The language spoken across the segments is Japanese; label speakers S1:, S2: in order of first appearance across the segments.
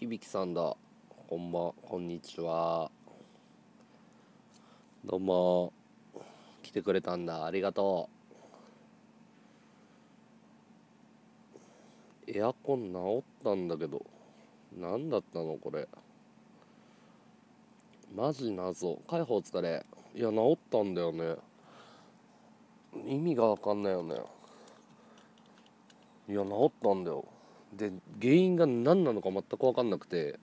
S1: 響さんだこんばんこんにちはどうも来てくれたんだありがとうエアコン直ったんだけど何だったのこれマジ謎解放疲れいや治ったんだよね意味が分かんないよねいや治ったんだよで原因が何なのか全く分かんなくて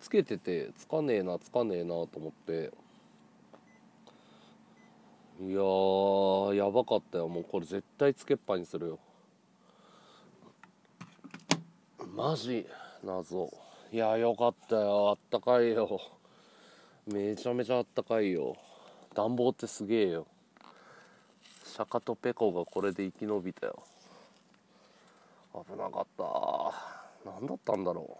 S1: つけててつかねえなつかねえなと思っていやーやばかったよもうこれ絶対つけっぱにするよマジ謎いやよかったよあったかいよめちゃめちゃあったかいよ暖房ってすげえよ釈迦とペコがこれで生き延びたよ危なかった何だったんだろ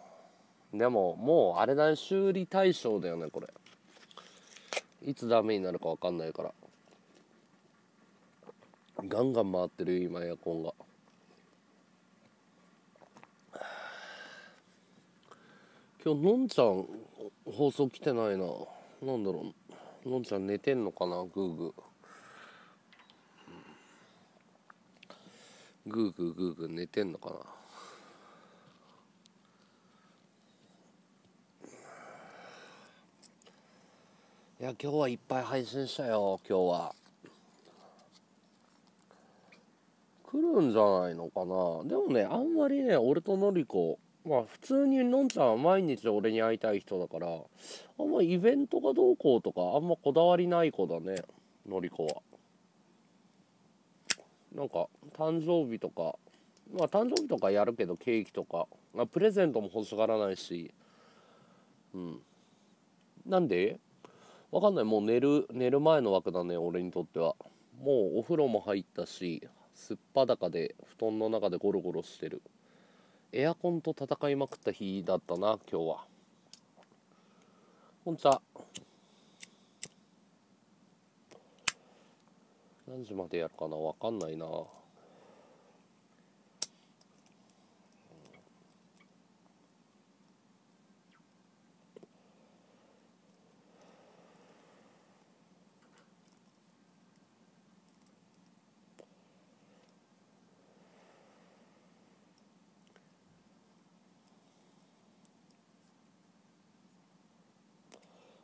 S1: うでももうあれだね修理対象だよねこれいつダメになるか分かんないからガンガン回ってる今エアコンが今日のんちゃん放送来てないななんだろうのんちゃん寝てんのかなグーグーグーグーグーグー寝てんのかな「いや今日はいっぱい配信したよ今日は」来るんじゃないのかなでもねあんまりね俺とのりこまあ普通にのんちゃんは毎日俺に会いたい人だからあんまイベントがどうこうとかあんまこだわりない子だねのりこは。なんか誕生日とかまあ誕生日とかやるけどケーキとか、まあ、プレゼントも欲しがらないしうんなんでわかんないもう寝る寝る前の枠だね俺にとってはもうお風呂も入ったしすっぱだかで布団の中でゴロゴロしてるエアコンと戦いまくった日だったな今日はこんにちは何時までやるかなわかんないな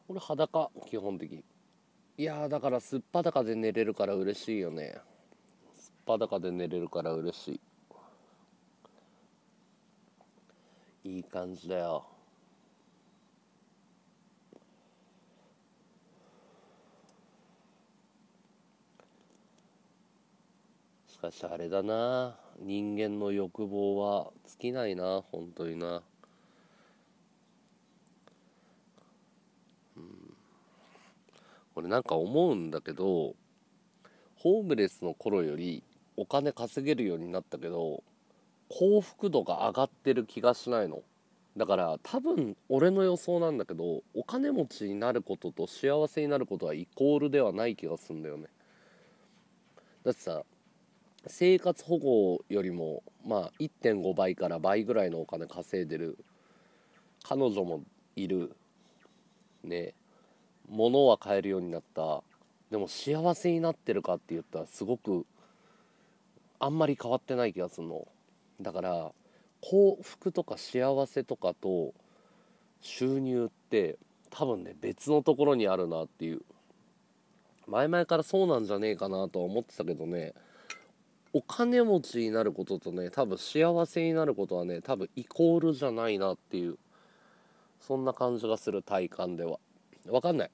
S1: 俺裸基本的に。いやだからすっぱだかで寝れるから嬉しいよねすっぱだかで寝れるから嬉しいいい感じだよしかしあれだな人間の欲望は尽きないな本当になこれなんか思うんだけどホームレスの頃よりお金稼げるようになったけど幸福度が上がってる気がしないのだから多分俺の予想なんだけどお金持ちになることと幸せになることはイコールではない気がすんだよねだってさ生活保護よりもまあ1.5倍から倍ぐらいのお金稼いでる彼女もいるね物は買えるようになったでも幸せになってるかって言ったらすごくあんまり変わってない気がするのだから幸福とか幸せとかと収入って多分ね別のところにあるなっていう前々からそうなんじゃねえかなとは思ってたけどねお金持ちになることとね多分幸せになることはね多分イコールじゃないなっていうそんな感じがする体感では分かんない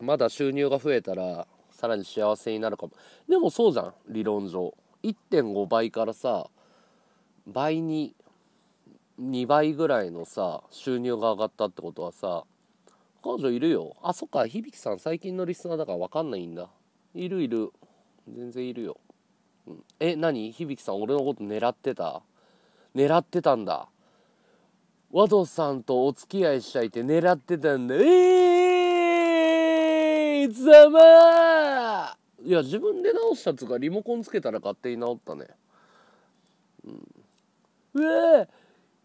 S1: まだ収入が増えたらさらに幸せになるかもでもそうじゃん理論上1.5倍からさ倍に2倍ぐらいのさ収入が上がったってことはさ彼女いるよあそっか響さん最近のリスナーだから分かんないんだいるいる全然いるよ、うん、え何響さん俺のこと狙ってた狙ってたんだ和道さんとお付き合いしちゃいて狙ってたんだええー様いや自分で直したつかリモコンつけたら勝手に直ったねうんうわ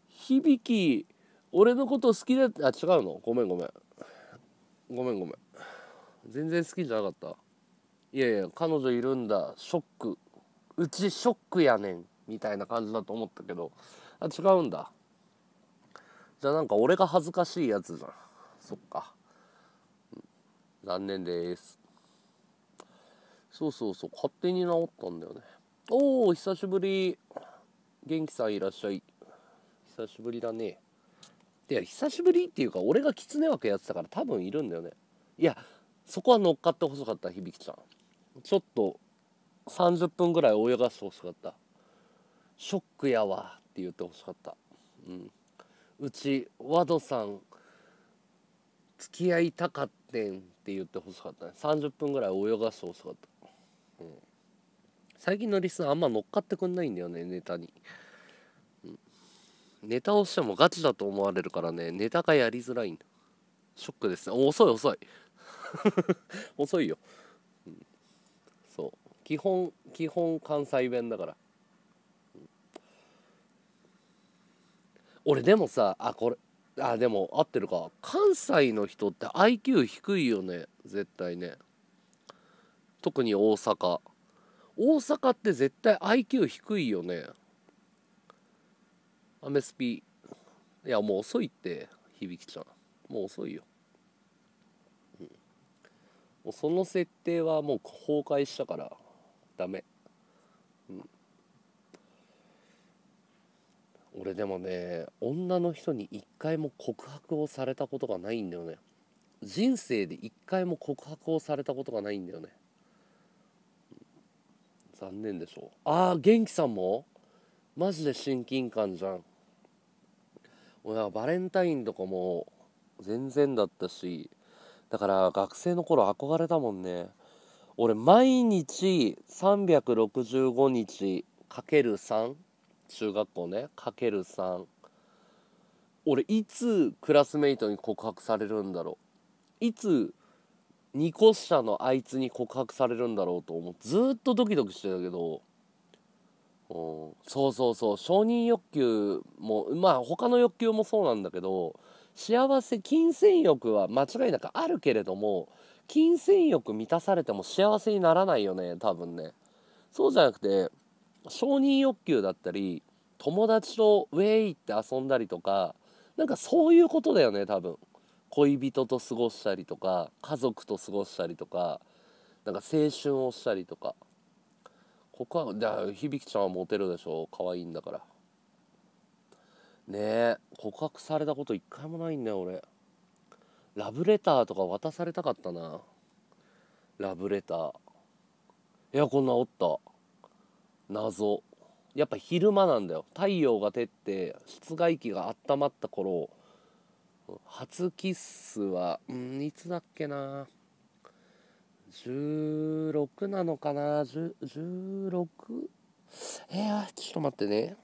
S1: 響き俺のこと好きだってあ違うのごめんごめんごめんごめん全然好きじゃなかったいやいや彼女いるんだショックうちショックやねんみたいな感じだと思ったけどあ違うんだじゃあなんか俺が恥ずかしいやつじゃんそっか残念ですそうそうそう勝手に治ったんだよねおお久しぶり元気さんいらっしゃい久しぶりだねで久しぶりっていうか俺が狐枠やってたから多分いるんだよねいやそこは乗っかってほしかった響ちゃんちょっと30分ぐらい泳がしてほしかったショックやわって言ってほしかったうんうちワドさん付き合いたかってんって言ってほしかったね30分ぐらい泳がしてほしかった、うん、最近のリスナーあんま乗っかってくんないんだよねネタに、うん、ネタをしてもガチだと思われるからねネタがやりづらいんだショックですね遅い遅い 遅いよ、うん、そう基本基本関西弁だから、俺でもさあこれあでも合ってるか関西の人って IQ 低いよね絶対ね特に大阪大阪って絶対 IQ 低いよねアメスピいやもう遅いって響ちゃんもう遅いよ、うん、もうその設定はもう崩壊したからダメ俺でもね女の人に一回も告白をされたことがないんだよね人生で一回も告白をされたことがないんだよね残念でしょああ元気さんもマジで親近感じゃん俺はバレンタインとかも全然だったしだから学生の頃憧れたもんね俺毎日365日かける3中学校ねかける3俺いつクラスメイトに告白されるんだろういつ2個下のあいつに告白されるんだろうと思うずっとドキドキしてたけどそうそうそう承認欲求もまあ他の欲求もそうなんだけど幸せ金銭欲は間違いなくあるけれども金銭欲満たされても幸せにならないよね多分ねそうじゃなくて承認欲求だったり友達とウェイって遊んだりとかなんかそういうことだよね多分恋人と過ごしたりとか家族と過ごしたりとかなんか青春をしたりとかここはあ響ちゃんはモテるでしょ可愛いんだからねえ告白されたこと一回もないんだよ俺ラブレターとか渡されたかったなラブレターいやこんなおった謎やっぱ昼間なんだよ太陽が照って室外機が温まった頃初キッスはうんいつだっけな16なのかな 16? えー、ちょっと待ってね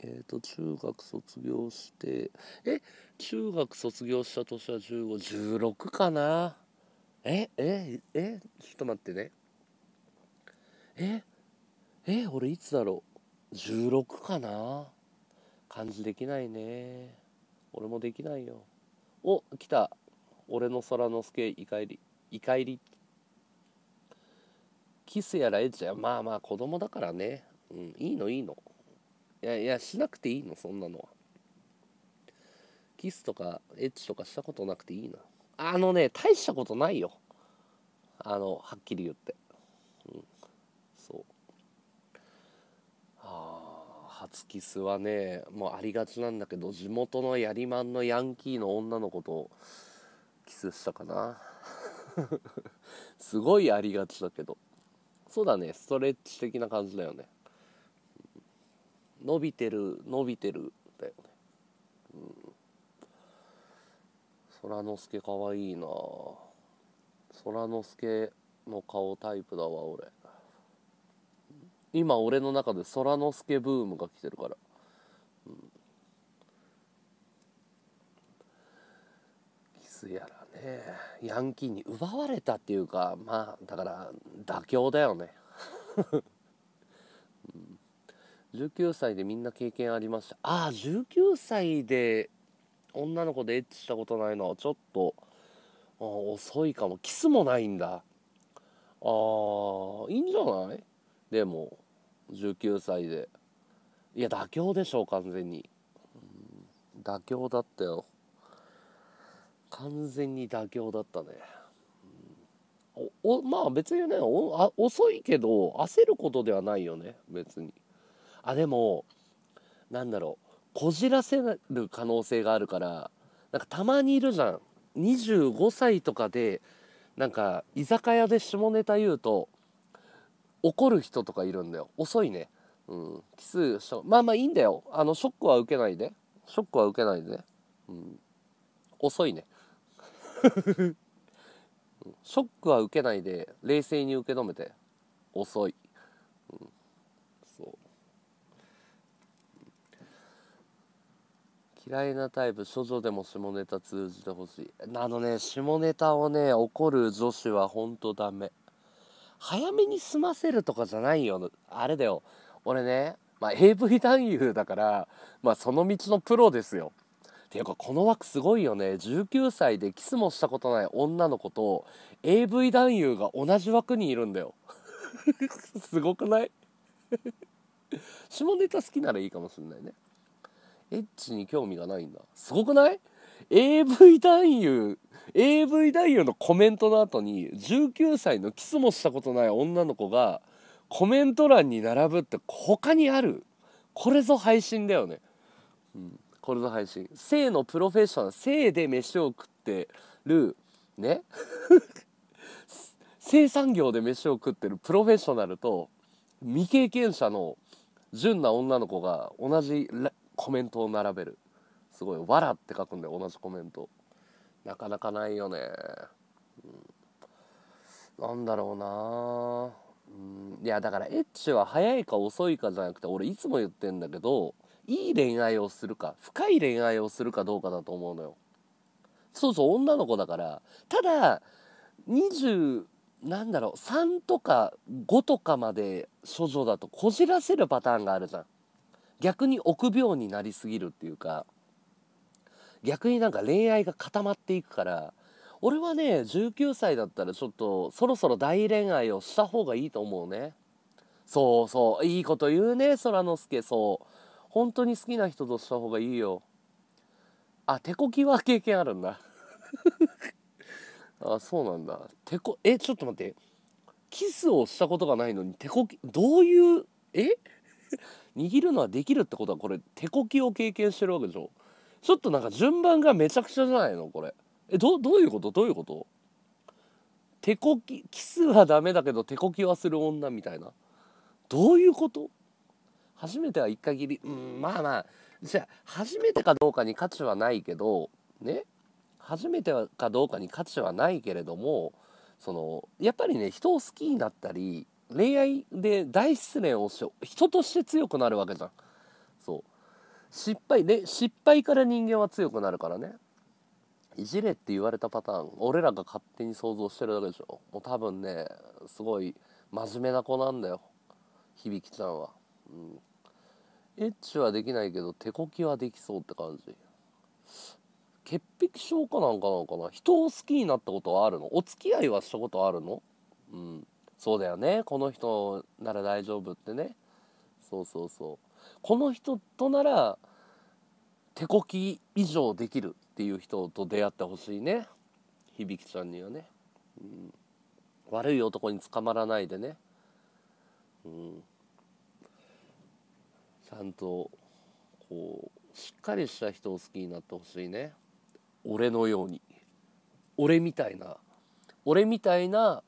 S1: えっ、ー、と中学卒業してえ中学卒業した年は1516かなえええちょっと待ってねええ俺いつだろう16かな感じできないね俺もできないよお来た俺の空の助いかりいかりキスやらエッチやまあまあ子供だからね、うん、いいのいいのいやいやしなくていいのそんなのはキスとかエッチとかしたことなくていいなあのね大したことないよあのはっきり言ってキスはねもうありがちなんだけど地元のやりまんのヤンキーの女の子とキスしたかな すごいありがちだけどそうだねストレッチ的な感じだよね伸びてる伸びてるだよねうん空之助かわいいな空之助の顔タイプだわ俺今俺の中で空之助ブームが来てるから、うん、キスやらねヤンキーに奪われたっていうかまあだから妥協だよね、うん、19歳でみんな経験ありましたああ19歳で女の子でエッチしたことないのはちょっと遅いかもキスもないんだあーいいんじゃないでも19歳でいや妥協でしょ完全に、妥協だったよ完全に妥協だったね、おまあ別にね遅いけど焦ることではないよね別にあでもなんだろうこじらせる可能性があるからなんかたまにいるじゃん25歳とかでなんか居酒屋で下ネタ言うと怒る人とかいるんだよ遅いねうんキスしたまあまあいいんだよあのショックは受けないでショックは受けないで、うん、遅いねショックは受けないで冷静に受け止めて遅い、うん、そう嫌いなタイプ処女でも下ネタ通じてほしいあのね下ネタをね怒る女子はほんとダメ早めに済ませるとかじゃないよあれだよ俺ね、まあ、AV 男優だから、まあ、その道のプロですよていうかこの枠すごいよね19歳でキスもしたことない女の子と AV 男優が同じ枠にいるんだよ すごくない 下ネタ好きならいいかもしんないねエッチに興味がないんだすごくない AV 男優 AV 大優のコメントの後に19歳のキスもしたことない女の子がコメント欄に並ぶって他にあるこれぞ配信だよね、うん、これぞ配信性のプロフェッショナル性で飯を食ってるね生 産業で飯を食ってるプロフェッショナルと未経験者の純な女の子が同じコメントを並べるすごい「わら」って書くんで同じコメントなかなかないよね、うん、なんだろうなうんいやだからエッチは早いか遅いかじゃなくて俺いつも言ってんだけどいい恋愛をするか深い恋愛をするかどうかだと思うのよそうそう女の子だからただ20なんだろう3とか5とかまで処女だとこじらせるパターンがあるじゃん逆に臆病になりすぎるっていうか逆になんか恋愛が固まっていくから俺はね19歳だったらちょっとそろそろ大恋愛をした方がいいと思うねそうそういいこと言うね空之助そう本当に好きな人とした方がいいよあ手こきは経験あるんだ あそうなんだ手こえちょっと待ってキスをしたことがないのに手こきどういうえ 握るのはできるってことはこれ手こきを経験してるわけでしょちょっとなんか順番がめちゃくちゃじゃないのこれえどどういうことどういうこと手こきキスはダメだけど手こきはする女みたいなどういうこと初めては一回きりうんまあまあじゃあ初めてかどうかに価値はないけどね初めてかどうかに価値はないけれどもそのやっぱりね人を好きになったり恋愛で大失恋をして人として強くなるわけじゃん。失敗で失敗から人間は強くなるからねいじれって言われたパターン俺らが勝手に想像してるだけでしょもう多分ねすごい真面目な子なんだよ響ちゃんは、うん、エッチはできないけど手こきはできそうって感じ潔癖症かなんかなのかな人を好きになったことはあるのお付き合いはしたことあるのうんそうだよねこの人なら大丈夫ってねそうそうそうこの人となら手こき以上できるっていう人と出会ってほしいね響ちゃんにはね、うん、悪い男に捕まらないでね、うん、ちゃんとこうしっかりした人を好きになってほしいね俺のように俺みたいな俺みたいな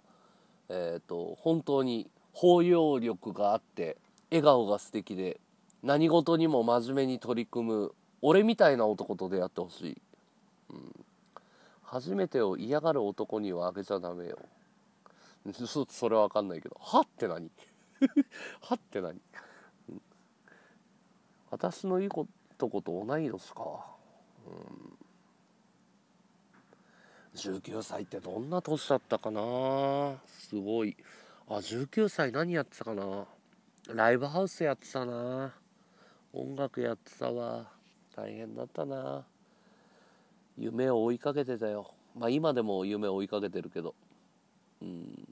S1: えっ、ー、と本当に包容力があって笑顔が素敵で何事にも真面目に取り組む俺みたいな男と出会ってほしい、うん、初めてを嫌がる男にはあげちゃダメよそそれは分かんないけど「は?」って何 はって何、うん、私のいいことこと同い年か、うん、19歳ってどんな年だったかなすごいあ19歳何やってたかなライブハウスやってたな音楽やってたわ大変だったな夢を追いかけてたよまあ今でも夢を追いかけてるけどうん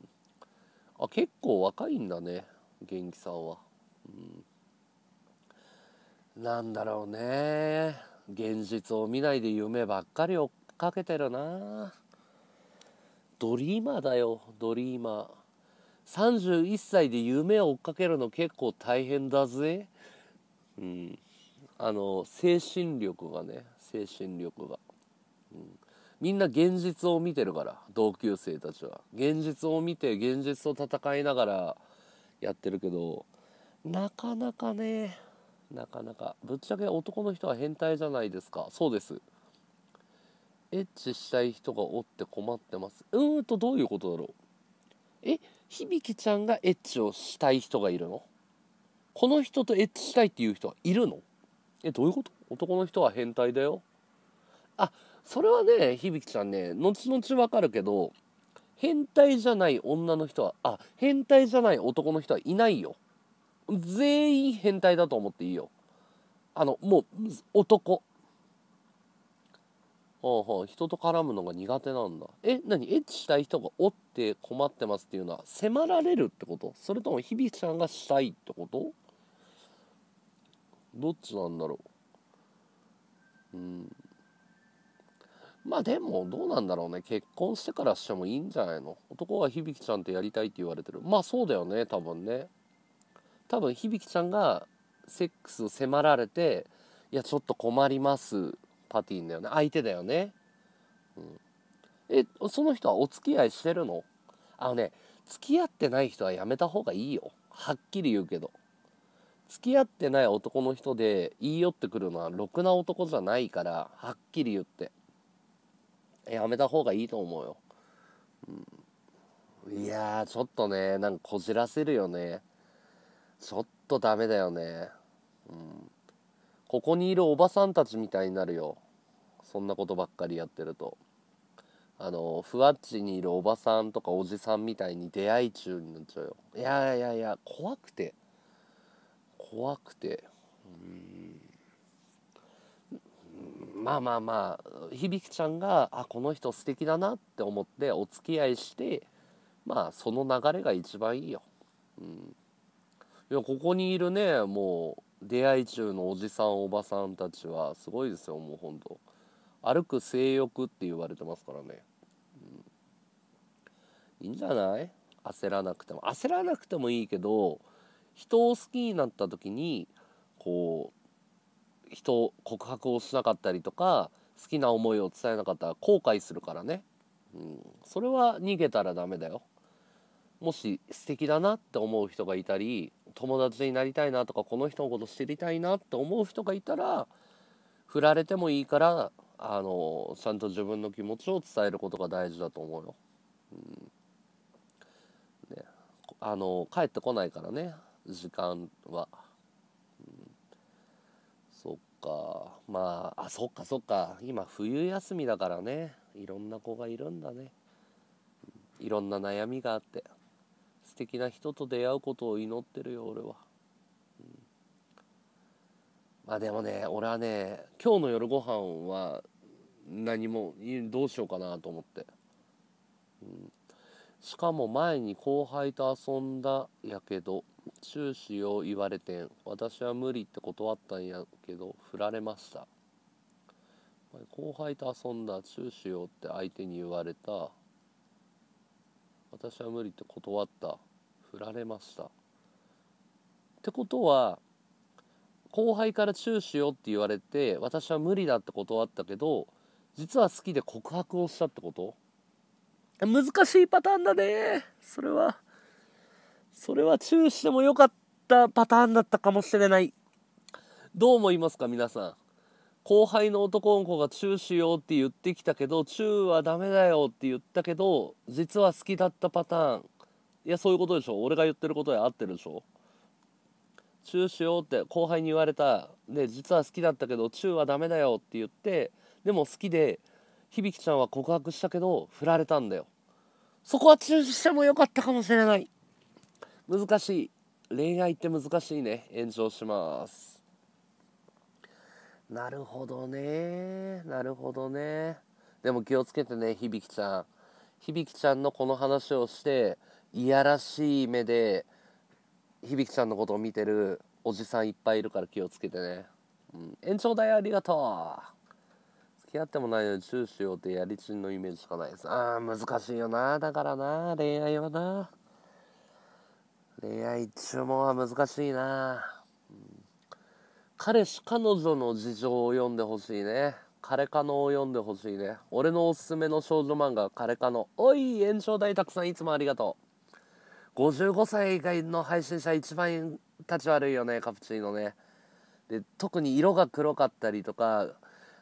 S1: あ結構若いんだね元気さんはうんなんだろうね現実を見ないで夢ばっかり追っかけてるなドリーマーだよドリーマー31歳で夢を追っかけるの結構大変だぜうんあの精神力がね精神力が、うん、みんな現実を見てるから同級生たちは現実を見て現実と戦いながらやってるけどなかなかねなかなかぶっちゃけ男の人は変態じゃないですかそうですエッチしたい人がおって困ってますうーんとどういうことだろうえ響ちゃんがエッチをしたい人がいるのこの人とエッチしたいっていう人はいるのえどういうこと男の人は変態だよあそれはね響ちゃんね後々わかるけど変態じゃない女の人はあ変態じゃない男の人はいないよ全員変態だと思っていいよあのもう男ほうほう人と絡むのが苦手なんだえ何エッチしたい人がおって困ってますっていうのは迫られるってことそれとも響ちゃんがしたいってことどっちなんだろううんまあでもどうなんだろうね結婚してからしてもいいんじゃないの男は響ちゃんとやりたいって言われてるまあそうだよね多分ね多分響ちゃんがセックスを迫られていやちょっと困りますパティンだよね相手だよね、うん、えその人はお付き合いしてるのあのね付き合ってない人はやめた方がいいよはっきり言うけど付き合ってない男の人で言い寄ってくるのはろくな男じゃないからはっきり言ってやめた方がいいと思うよ、うん、いやちょっとねなんかこじらせるよねちょっとダメだよねうんここにいるおばさんたちみたいになるよそんなことばっかりやってるとあのふわっちにいるおばさんとかおじさんみたいに出会い中になっちゃうよいやいやいや怖くて。怖くてうんまあまあまあ響ちゃんがあこの人素敵だなって思ってお付き合いしてまあその流れが一番いいよ、うん、いやここにいるねもう出会い中のおじさんおばさんたちはすごいですよもうほんと歩く性欲って言われてますからね、うん、いいんじゃない焦らなくても焦らなくてもいいけど人を好きになった時にこう人告白をしなかったりとか好きな思いを伝えなかったら後悔するからね、うん、それは逃げたらダメだよもし素敵だなって思う人がいたり友達になりたいなとかこの人のこと知りたいなって思う人がいたら振られてもいいからあのちゃんと自分の気持ちを伝えることが大事だと思うよ。うん、ね、あの帰ってこないからね時間は、うん、そっかまああそっかそっか今冬休みだからねいろんな子がいるんだねいろんな悩みがあって素敵な人と出会うことを祈ってるよ俺は、うん、まあでもね俺はね今日の夜ご飯は何もどうしようかなと思って、うん、しかも前に後輩と遊んだやけど中止を言われてん私は無理って断ったんやけど振られました後輩と遊んだ中止をって相手に言われた私は無理って断った振られましたってことは後輩からチューしようって言われて私は無理だって断ったけど実は好きで告白をしたってこと難しいパターンだね。それは、それはチューしてもよかったパターンだったかもしれない。どう思いますか、皆さん。後輩の男の子がチューしようって言ってきたけど、チューはダメだよって言ったけど、実は好きだったパターン。いや、そういうことでしょ。俺が言ってることで合ってるでしょ。チューしようって後輩に言われた。で、実は好きだったけど、チューはダメだよって言って、でも好きで響ちゃんは告白したけど振られたんだよそこは中止してもよかったかもしれない難しい恋愛って難しいね炎上しますなるほどねなるほどねでも気をつけてね響ちゃん響ちゃんのこの話をしていやらしい目で響ちゃんのことを見てるおじさんいっぱいいるから気をつけてね、うん、延長代ありがとう付き合ってもないのにチューしようってやりちんのイメージしかないですああ難しいよなだからな恋愛はな恋愛注文は難しいな、うん、彼氏彼女の事情を読んでほしいね彼かのを読んでほしいね俺のおすすめの少女漫画彼かの」おい延長代たくさんいつもありがとう55歳以外の配信者一番立ち悪いよねカプチーノねで特に色が黒かったりとか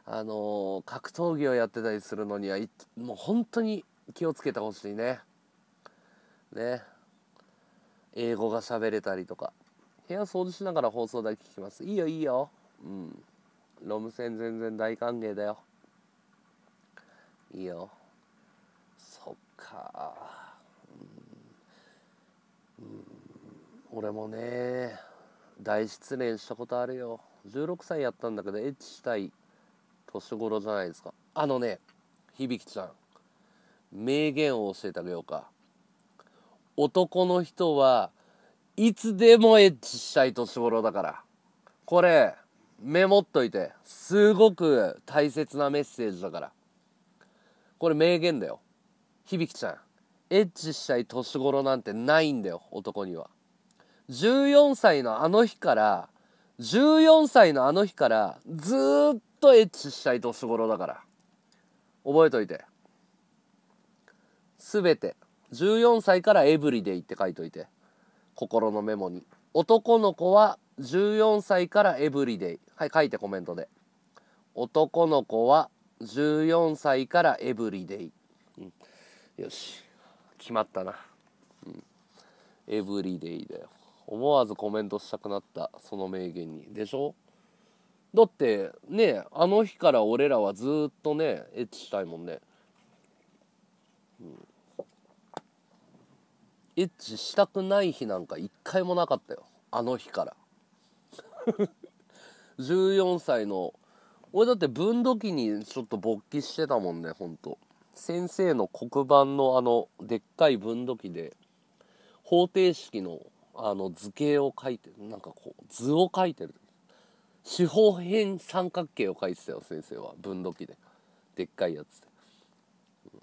S1: あの格闘技をやってたりするのにはもう本当に気をつけてほしいねね英語が喋れたりとか部屋掃除しながら放送だけ聞きますいいよいいようんロム線全然大歓迎だよいいよそっかうん、俺もね大失恋したことあるよ16歳やったんだけどエッチしたい年頃じゃないですかあのね響ちゃん名言を教えてあげようか男の人はいつでもエッチしたい年頃だからこれメモっといてすごく大切なメッセージだからこれ名言だよ響ちゃんエッチしたい年頃なんてないんだよ男には14歳のあの日から14歳のあの日からずっとエッチしたい年頃だから。覚えといて。全て、14歳からエブリデイって書いといて。心のメモに。男の子は14歳からエブリデイ。はい、書いてコメントで。男の子は14歳からエブリデイ。うん、よし。決まったな。うん、エブリデイだよ。思わずコメントしたくなった、その名言に。でしょだってねあの日から俺らはずっとねエッチしたいもんね、うん、エッチしたくない日なんか一回もなかったよあの日から14 歳の俺だって分度器にちょっと勃起してたもんねほんと先生の黒板のあのでっかい分度器で方程式のあの図形を書いてるなんかこう図を書いてる四方辺三角形を描いてたよ先生は分度器ででっかいやつで、うん、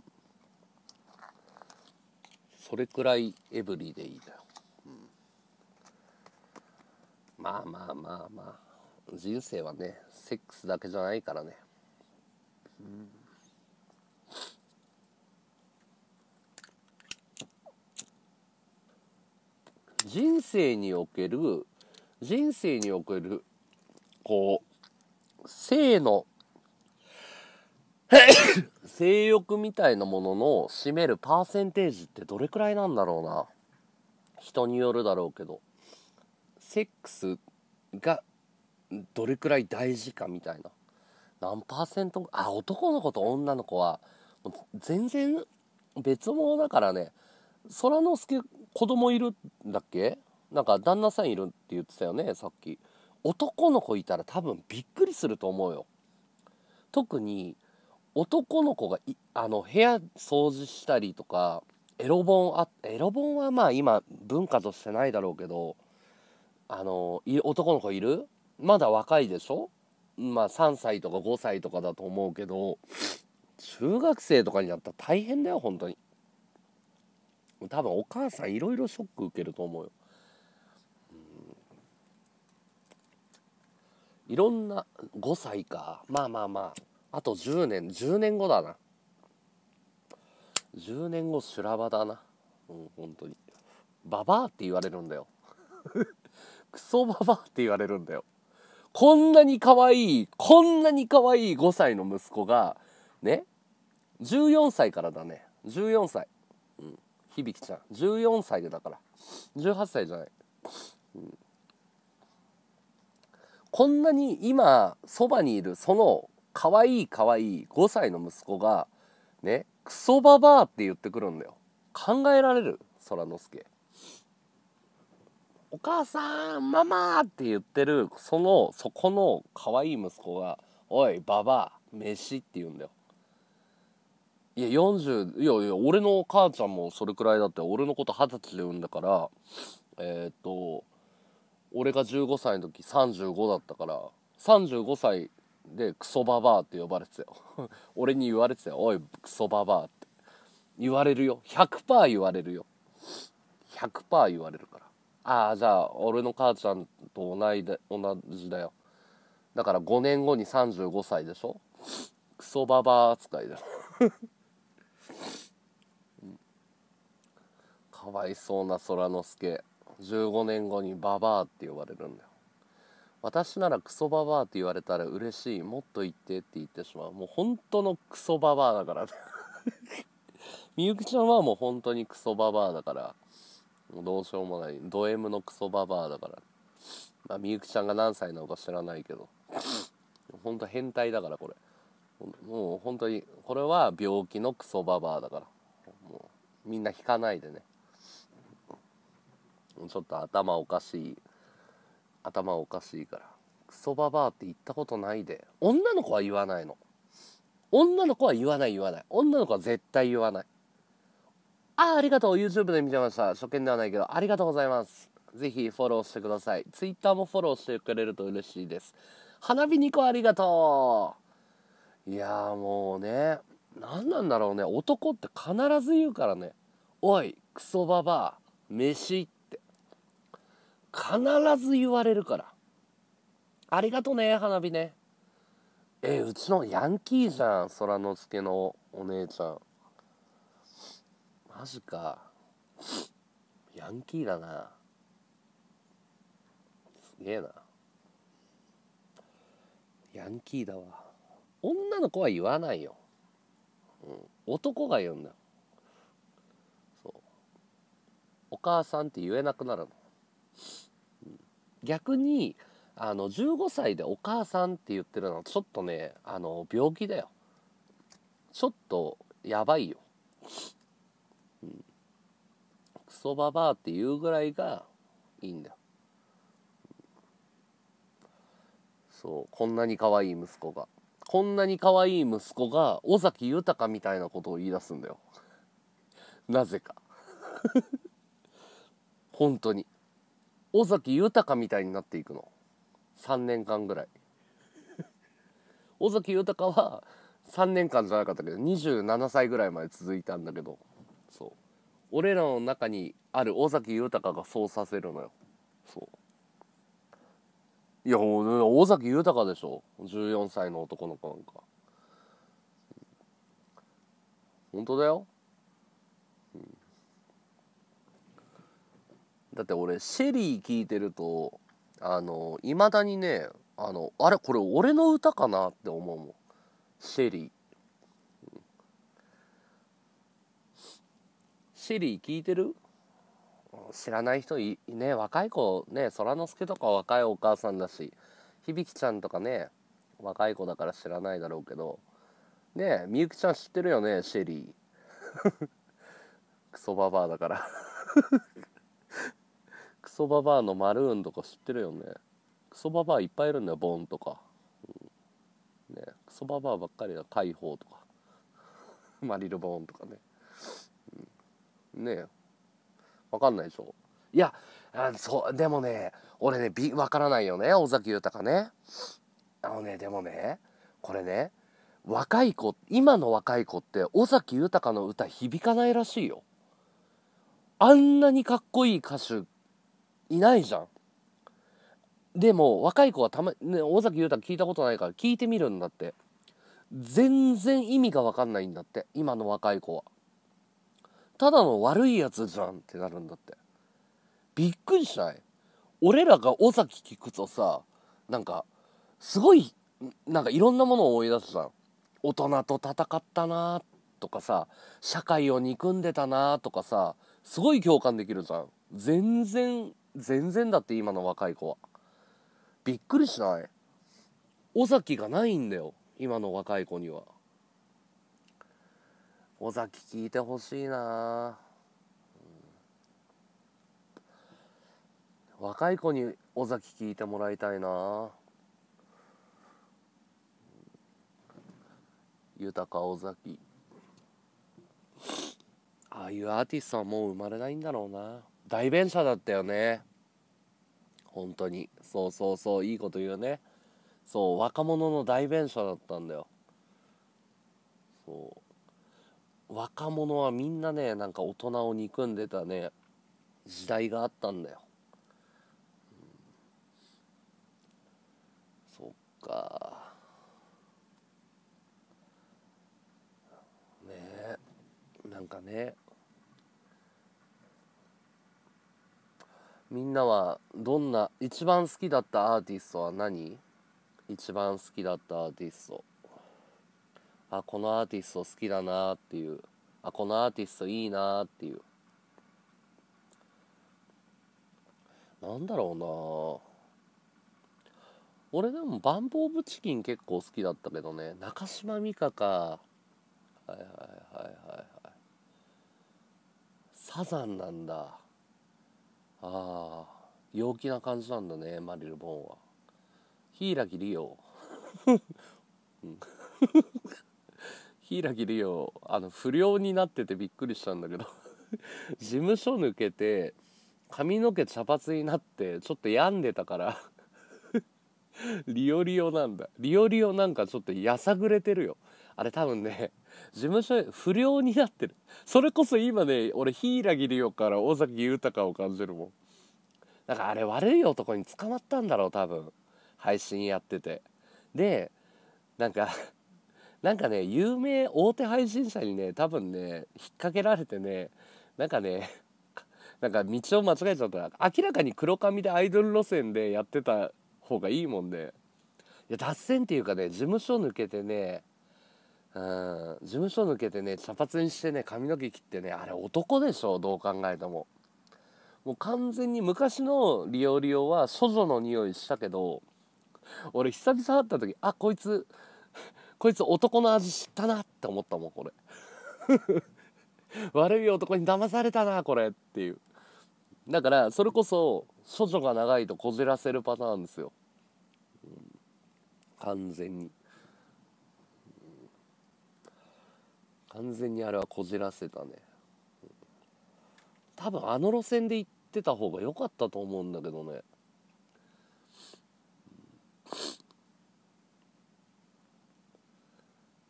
S1: それくらいエブリでいいだよ、うん、まあまあまあまあ人生はねセックスだけじゃないからね、うん、人生における人生におけるこう、性の 性欲みたいなものの占めるパーセンテージってどれくらいなんだろうな。人によるだろうけど。セックスがどれくらい大事かみたいな。何パーセントあ、男の子と女の子は、全然別物だからね。空之助子供いるんだっけなんか旦那さんいるって言ってたよね、さっき。男の子いたら多分びっくりすると思うよ特に男の子があの部屋掃除したりとかエロ本あエロ本はまあ今文化としてないだろうけどあの男の子いるまだ若いでしょまあ3歳とか5歳とかだと思うけど中学生とかになったら大変だよ本当に多分お母さんいろいろショック受けると思うよいろんな5歳かまあまあまああと10年10年後だな10年後修羅場だなうん本当にババアって言われるんだよ クソババアって言われるんだよこんなに可愛いこんなに可愛い5歳の息子がね14歳からだね14歳、うん、響ちゃん14歳でだから18歳じゃない、うん、こんなに今そばにいるそのかわいいかわいい5歳の息子がねクソババアって言ってくるんだよ考えられる空之助お母さんママって言ってるそのそこのかわいい息子が「おいババア飯」って言うんだよいや40いやいや俺のお母ちゃんもそれくらいだって俺のこと二十歳で産んだからえっ、と俺が15歳の時35だったから35歳でクソババアって呼ばれてたよ 俺に言われてたよおいクソババアって言われるよ100%言われるよ100%言われるからああじゃあ俺の母ちゃんと同いで同じだよだから5年後に35歳でしょクソババア扱いだ かわいそうな空之助15年後にババアって呼ばれるんだよ私ならクソババアって言われたら嬉しいもっと言ってって言ってしまうもう本当のクソババアだからね みゆきちゃんはもう本当にクソババアだからもうどうしようもないド M のクソババアだから、まあ、みゆきちゃんが何歳なのか知らないけど本当変態だからこれもう本当にこれは病気のクソババアだからもうみんな引かないでねちょっと頭おかしい頭おかしいからクソババアって言ったことないで女の子は言わないの女の子は言わない言わない女の子は絶対言わないあありがとう YouTube で見てました初見ではないけどありがとうございますぜひフォローしてください Twitter もフォローしてくれると嬉しいです花火2個ありがとういやもうね何なんだろうね男って必ず言うからね「おいクソババア飯行っ必ず言われるから「ありがとね花火ね」
S2: えうちの
S1: ヤンキーじゃん空之助のお姉ちゃんマジかヤンキーだなすげえなヤンキーだわ女の子は言わないよ、うん、男が言うんだそうお母さんって言えなくなるの逆にあの15歳でお母さんって言ってるのはちょっとねあの病気だよちょっとやばいよ、うん、クソババアって言うぐらいがいいんだよそうこんなに可愛い息子がこんなに可愛い息子が尾崎豊みたいなことを言い出すんだよ なぜか 本当に尾崎豊みたいになっていくの3年間ぐらい尾崎豊は3年間じゃなかったけど27歳ぐらいまで続いたんだけどそう俺らの中にある尾崎豊がそうさせるのよそういや尾崎豊でしょ14歳の男の子なんか本当だよだって俺シェリー聴いてるとあのいまだにねあのあれこれ俺の歌かなって思うもんシェリーシェリー聞いてる知らない人いね若い子ね空之助とか若いお母さんだし響ちゃんとかね若い子だから知らないだろうけどねえみゆきちゃん知ってるよねシェリー クソババアだからソババアのマルーンとか知ってるよねクソババアいっぱいいるんだよボーンとか、うん、ねクソババアばっかりだ解放とか マリル・ボーンとかね、うん、ねえ分かんないでしょいやあそうでもね俺ねび分からないよね尾崎豊ねあのねでもねこれね若い子今の若い子って尾崎豊の歌響かないらしいよあんなにかっこいい歌手いないじゃん。でも若い子はたま、ね、尾崎裕太聞いたことないから聞いてみるんだって全然意味が分かんないんだって今の若い子はただの悪いやつじゃんってなるんだってびっくりしない俺らが尾崎聞くとさなんかすごいなんかいろんなものを思い出すじゃん大人と戦ったなとかさ社会を憎んでたなとかさすごい共感できるじゃん全然全然だって今の若い子はびっくりしない尾崎がないんだよ今の若い子には尾崎聞いてほしいな、若い子に尾崎聞いてもらいたいな豊か尾崎ああいうアーティストはもう生まれないんだろうな代弁者だったよね本当にそうそうそういいこと言うよねそう若者の代弁者だったんだよそう若者はみんなねなんか大人を憎んでたね時代があったんだよ、うん、そっかねなんかねみんなはどんな一番好きだったアーティストは何一番好きだったアーティストあこのアーティスト好きだなっていうあこのアーティストいいなっていうなんだろうな俺でもバンボーブチキン結構好きだったけどね中島美嘉かはいはいはいはいはいサザンなんだああ陽気な感じなんだねマリル・ボンは柊木理央柊リ央あの不良になっててびっくりしたんだけど事務所抜けて髪の毛茶髪になってちょっと病んでたからリオリオなんだリオリオなんかちょっとやさぐれてるよあれ多分ね事務所不良になってるそれこそ今ね俺柊梨央から尾崎豊を感じるもんだからあれ悪い男に捕まったんだろう多分配信やっててでなんか なんかね有名大手配信者にね多分ね引っ掛けられてねなんかね なんか道を間違えちゃった明らかに黒髪でアイドル路線でやってた方がいいもんで、ね、いや脱線っていうかね事務所抜けてねうん事務所抜けてね茶髪にしてね髪の毛切ってねあれ男でしょどう考えてももう完全に昔のリオリオは処女の匂いしたけど俺久々会った時あこいつこいつ男の味知ったなって思ったもんこれ 悪い男に騙されたなこれっていうだからそれこそ処女が長いとこじらせるパターンですよ、うん、完全に。完全にあれはこじらせたね、ん、多分あの路線で行ってた方が良かったと思うんだけどね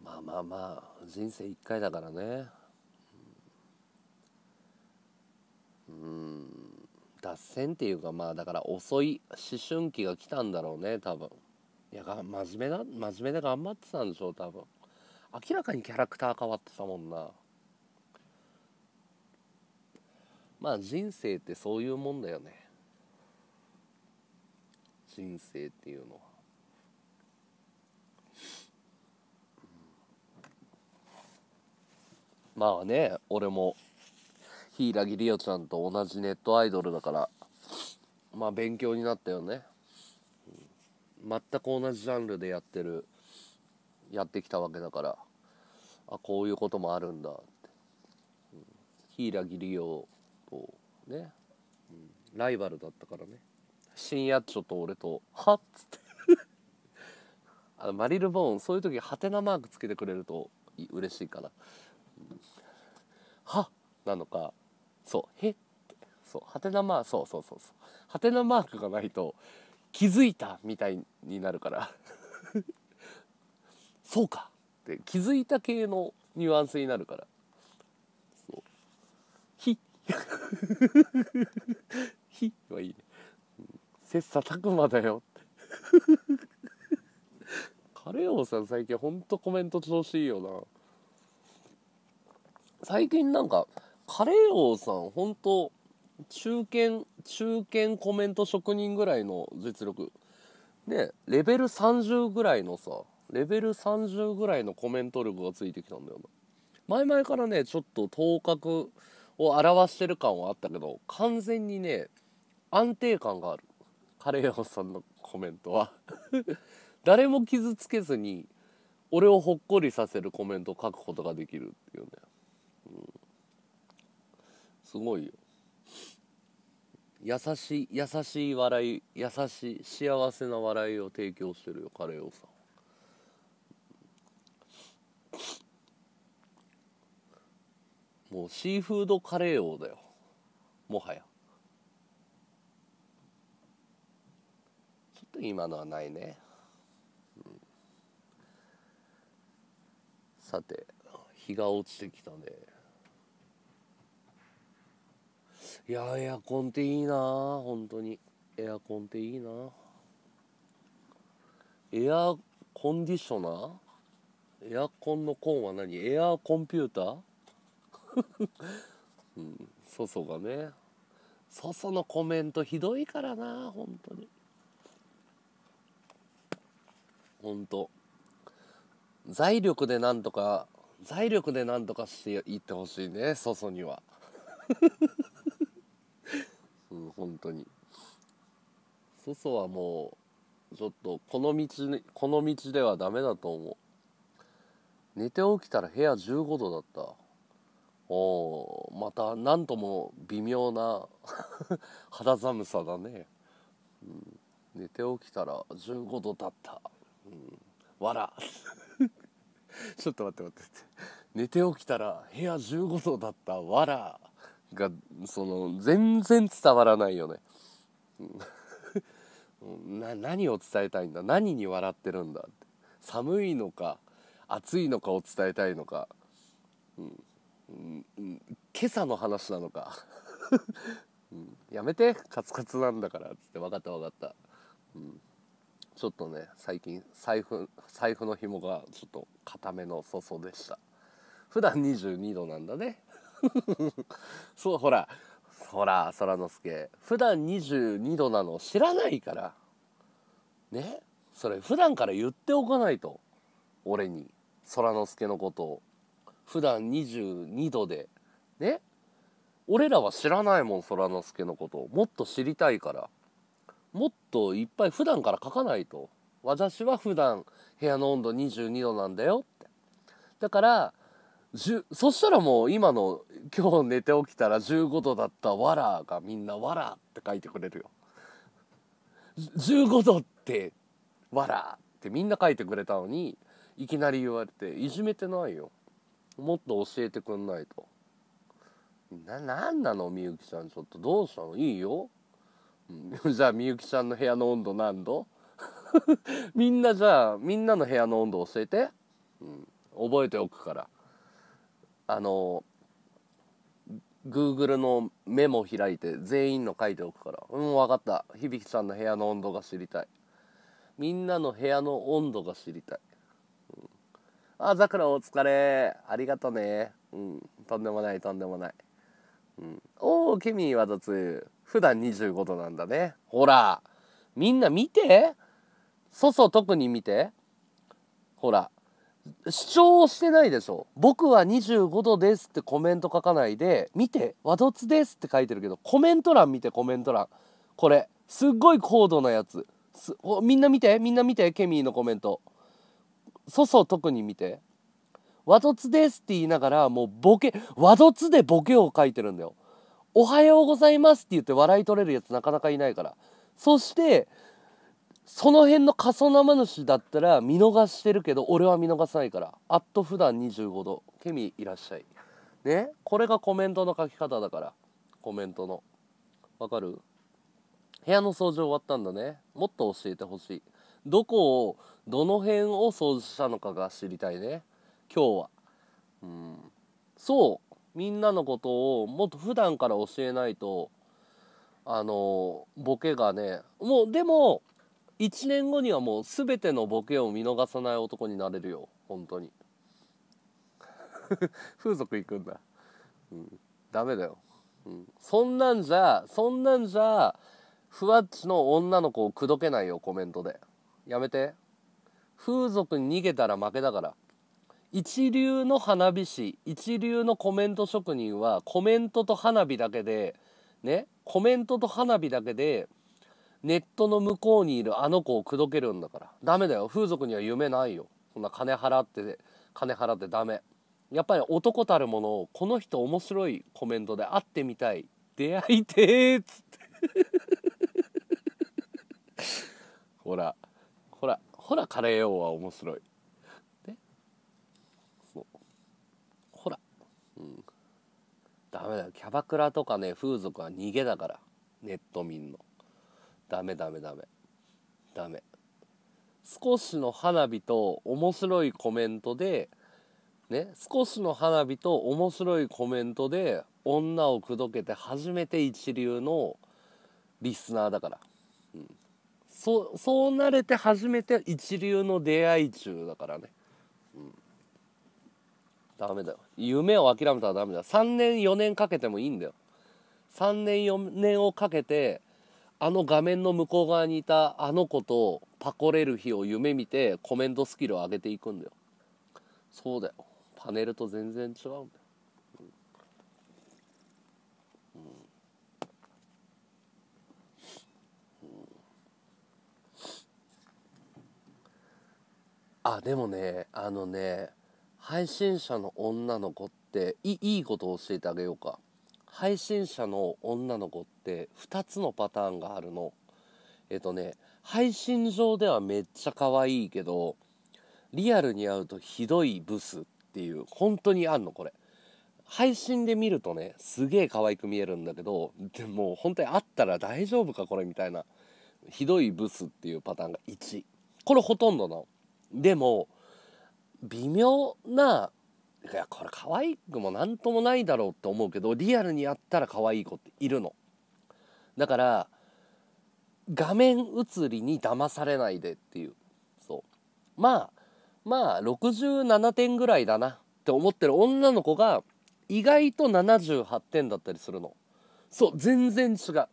S1: まあまあまあ人生一回だからねうん脱線っていうかまあだから遅い思春期が来たんだろうね多分いや真面目な真面目で頑張ってたんでしょう多分明らかにキャラクター変わってたもんなまあ人生ってそういうもんだよね人生っていうのはまあね俺も柊り央ちゃんと同じネットアイドルだからまあ勉強になったよね全く同じジャンルでやってるやってきたわけだからあこういうこともあるんだって、うん、柊木理央とね、うん、ライバルだったからね新八丁と俺と「はっ」つって あのマリル・ボーンそういう時ハテナマークつけてくれると嬉しいから、うん、はなのかそう「へ」ってそうハテナマークそうそうそうそうハテナマークがないと「気づいた」みたいになるからそうかって気づいた系のニュアンスになるからそう「ひ」「ひ」はいいね、切磋琢磨だよってカレオさん最近ほんとコメント調子いいよな最近なんかカレオさんほんと中堅中堅コメント職人ぐらいの実力ねレベル30ぐらいのさレベル30ぐらいのコメント力がついてきたんだよな前々からねちょっと頭角を表してる感はあったけど完全にね安定感があるカレー屋さんのコメントは 誰も傷つけずに俺をほっこりさせるコメントを書くことができるっていうね、うん、すごいよ優しい優しい笑い優しい幸せな笑いを提供してるよカレー屋さんもうシーフードカレー王だよもはやちょっと今のはないね、うん、さて日が落ちてきたねいやエアコンっていいな本当にエアコンっていいなエアコンディショナーエアコンのコンは何エアコンピューターうん、そそがねそそのコメントひどいからな本当に本当財力でなんとか財力でなんとかしていってほしいねそそには うん本当にそそはもうちょっとこの道この道ではダメだと思う寝て起きたら部屋15度だったおまた何とも微妙な 肌寒さだね、うん、寝て起きたら15度だった、うん、わら ちょっと待って待って寝て起きたら部屋15度だったわらがその全然伝わらないよね、うん、な何を伝えたいんだ何に笑ってるんだって寒いのか暑いのかを伝えたいのか、うん今朝の話なのか、うん、やめてカツカツなんだからっつって分かった分かった、うん、ちょっとね最近財布財布の紐がちょっと固めの相でした普段22度なんだね そうほらほら空之助普段22度なの知らないからねそれ普段から言っておかないと俺に空之助のことを。普段22度でね俺らは知らないもん空之助のことをもっと知りたいからもっといっぱい普段から書かないと私は普段部屋の温度22度なんだよってだからそしたらもう今の今日寝て起きたら15度だった「わら」がみんな「わら」って書いてくれるよ15度って「わら」ってみんな書いてくれたのにいきなり言われていじめてないよもっと教えてくんないとななんなのみゆきさんちょっとどうしたのいいよ、じゃあみゆきさんの部屋の温度何度 みんなじゃあみんなの部屋の温度教えて、うん、覚えておくからあの Google のメモ開いて全員の書いておくからうん分かった響さんの部屋の温度が知りたいみんなの部屋の温度が知りたいあ、ザクラお疲れ。ありがとね。うん。とんでもない、とんでもない。うん。おー、ケミーはどつ。普段25度なんだね。ほら。みんな見て。そそ特に見て。ほら。主張してないでしょ。僕は25度ですってコメント書かないで、見て、和どつですって書いてるけど、コメント欄見て、コメント欄。これ。すっごい高度なやつ。すみんな見て、みんな見て、ケミーのコメント。そそ特に見て。和凸ですって言いながら、もうボケ、和凸でボケを書いてるんだよ。おはようございますって言って笑い取れるやつなかなかいないから。そして、その辺の過疎生主だったら見逃してるけど、俺は見逃さないから。あっと普段25度。ケミいらっしゃい。ねこれがコメントの書き方だから。コメントの。わかる部屋の掃除終わったんだね。もっと教えてほしい。どこをどの辺を掃除したのかが知りたいね今日はうんそうみんなのことをもっと普段から教えないとあのボケがねもうでも1年後にはもう全てのボケを見逃さない男になれるよ本当に 風俗行くんだ、うん、ダメだよ、うん、そんなんじゃそんなんじゃふわっちの女の子を口説けないよコメントで。やめて風俗に逃げたら負けだから一流の花火師一流のコメント職人はコメントと花火だけでねコメントと花火だけでネットの向こうにいるあの子を口説けるんだからダメだよ風俗には夢ないよそんな金払って金払ってダメやっぱり男たるものをこの人面白いコメントで会ってみたい出会いてーっつって ほらほらほらカレー王は面白いねそうほらうんダメだよキャバクラとかね風俗は逃げだからネット民のダメダメダメダメ少しの花火と面白いコメントでね少しの花火と面白いコメントで女を口説けて初めて一流のリスナーだから、うん、そそうなれて初めて一流の出会い中だからね、うん、ダメだよ夢を諦めたらダメだ3年4年かけてもいいんだよ3年4年をかけてあの画面の向こう側にいたあの子とパコれる日を夢見てコメントスキルを上げていくんだよそうだよパネルと全然違うんだよあでもねあのね配信者の女の子っていいいことを教えてあげようか配信者の女の子って2つのパターンがあるのえっとね配信上ではめっちゃ可愛いけどリアルに会うとひどいブスっていう本当にあんのこれ配信で見るとねすげえ可愛く見えるんだけどでも本当にあったら大丈夫かこれみたいなひどいブスっていうパターンが1これほとんどなのでも微妙ないやこれ可愛くも何ともないだろうって思うけどリアルにやったら可愛い子っているのだから画面映りに騙されないでっていうそうまあまあ67点ぐらいだなって思ってる女の子が意外と78点だったりするのそう全然違う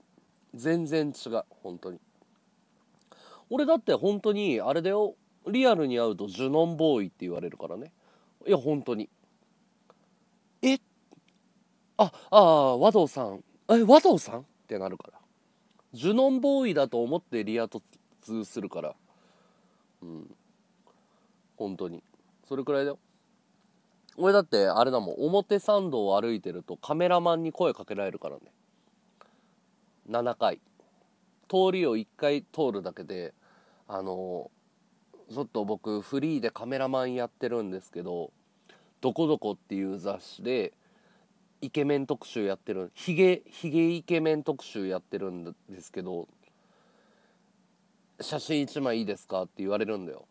S1: 全然違う本当に俺だって本当にあれだよリアルに会うとジュノンボーイって言われるからねいや本当にえああ和藤さんえ和藤さんってなるからジュノンボーイだと思ってリア突するからうん本当にそれくらいだよ俺だってあれだもん表参道を歩いてるとカメラマンに声かけられるからね7回通りを1回通るだけであのちょっと僕フリーでカメラマンやってるんですけど「どこどこ」っていう雑誌でイケメン特集やってるヒゲヒゲイケメン特集やってるんですけど「写真1枚いいですか?」って言われるんだよ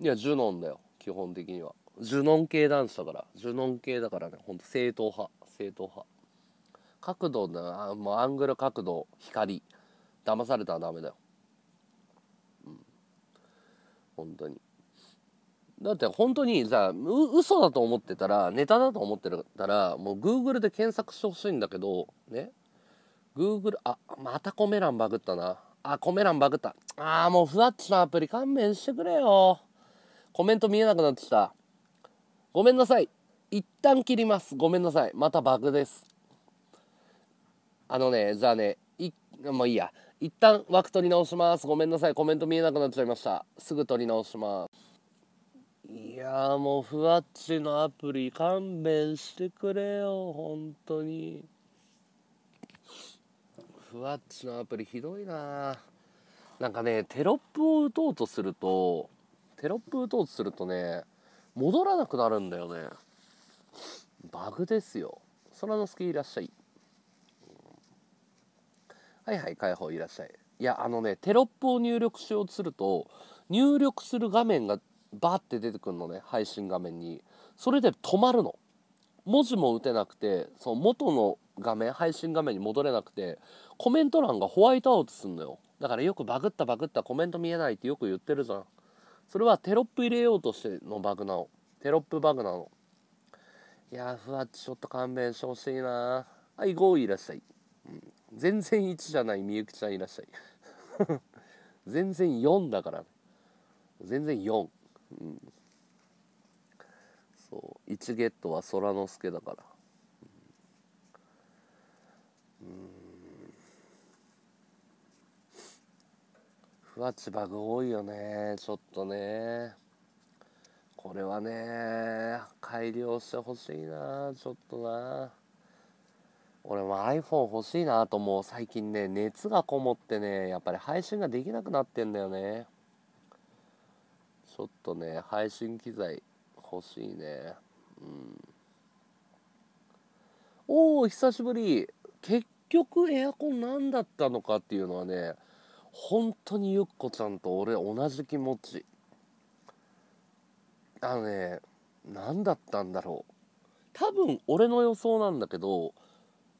S1: いやジュノンだよ基本的にはジュノン系男子だからジュノン系だからねほんと正統派正統派角度なもうアングル角度光騙されたらダメだよ本当にだって本当にさう嘘だと思ってたらネタだと思ってたらもうグーグルで検索してほしいんだけどねグーグルあまたコメ欄バグったなあコメ欄バグったあーもうふわっちのアプリ勘弁してくれよコメント見えなくなってきたごめんなさい一旦切りますごめんなさいまたバグですあのねじゃあねいもういいや一旦枠取り直しますごめんなさいコメント見えなくなっちゃいましたすぐ取り直しますいやもうふわっちのアプリ勘弁してくれよ本当にふわっちのアプリひどいななんかねテロップを打とうとするとテロップ打とうとするとね戻らなくなるんだよねバグですよ空の好きいらっしゃいはいはい、解放いらっしゃい。いや、あのね、テロップを入力しようとすると、入力する画面がバーって出てくるのね、配信画面に。それで止まるの。文字も打てなくて、その元の画面、配信画面に戻れなくて、コメント欄がホワイトアウトすんのよ。だからよくバグったバグったコメント見えないってよく言ってるじゃん。それはテロップ入れようとしてのバグなの。テロップバグなの。いやふわっちょっと勘弁してほしいなはい、5いらっしゃい。うん全然1じゃないみゆきちゃんいらっしゃい 全然4だから、全然4、うん、そう1ゲットは空之助だからうんふわちばグ多いよねちょっとねこれはね改良してほしいなちょっとな俺も iPhone 欲しいなともう最近ね熱がこもってねやっぱり配信ができなくなってんだよねちょっとね配信機材欲しいねうんおお久しぶり結局エアコン何だったのかっていうのはね本当にゆっこちゃんと俺同じ気持ちあのね何だったんだろう多分俺の予想なんだけど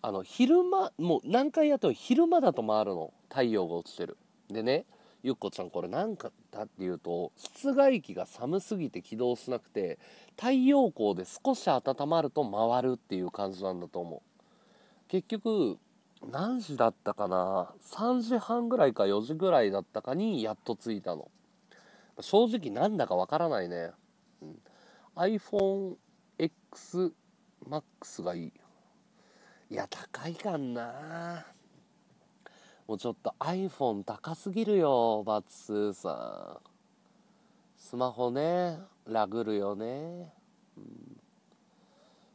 S1: あの昼間もう何回やっても昼間だと回るの太陽が落ちてるでねゆっこちゃんこれ何かだっていうと室外機が寒すぎて起動しなくて太陽光で少し温まると回るっていう感じなんだと思う結局何時だったかな3時半ぐらいか4時ぐらいだったかにやっと着いたの正直なんだかわからないね、うん、iPhoneXMAX がいいいや高いかんなもうちょっと iPhone 高すぎるよバツスーさんスマホねラグるよね、うん、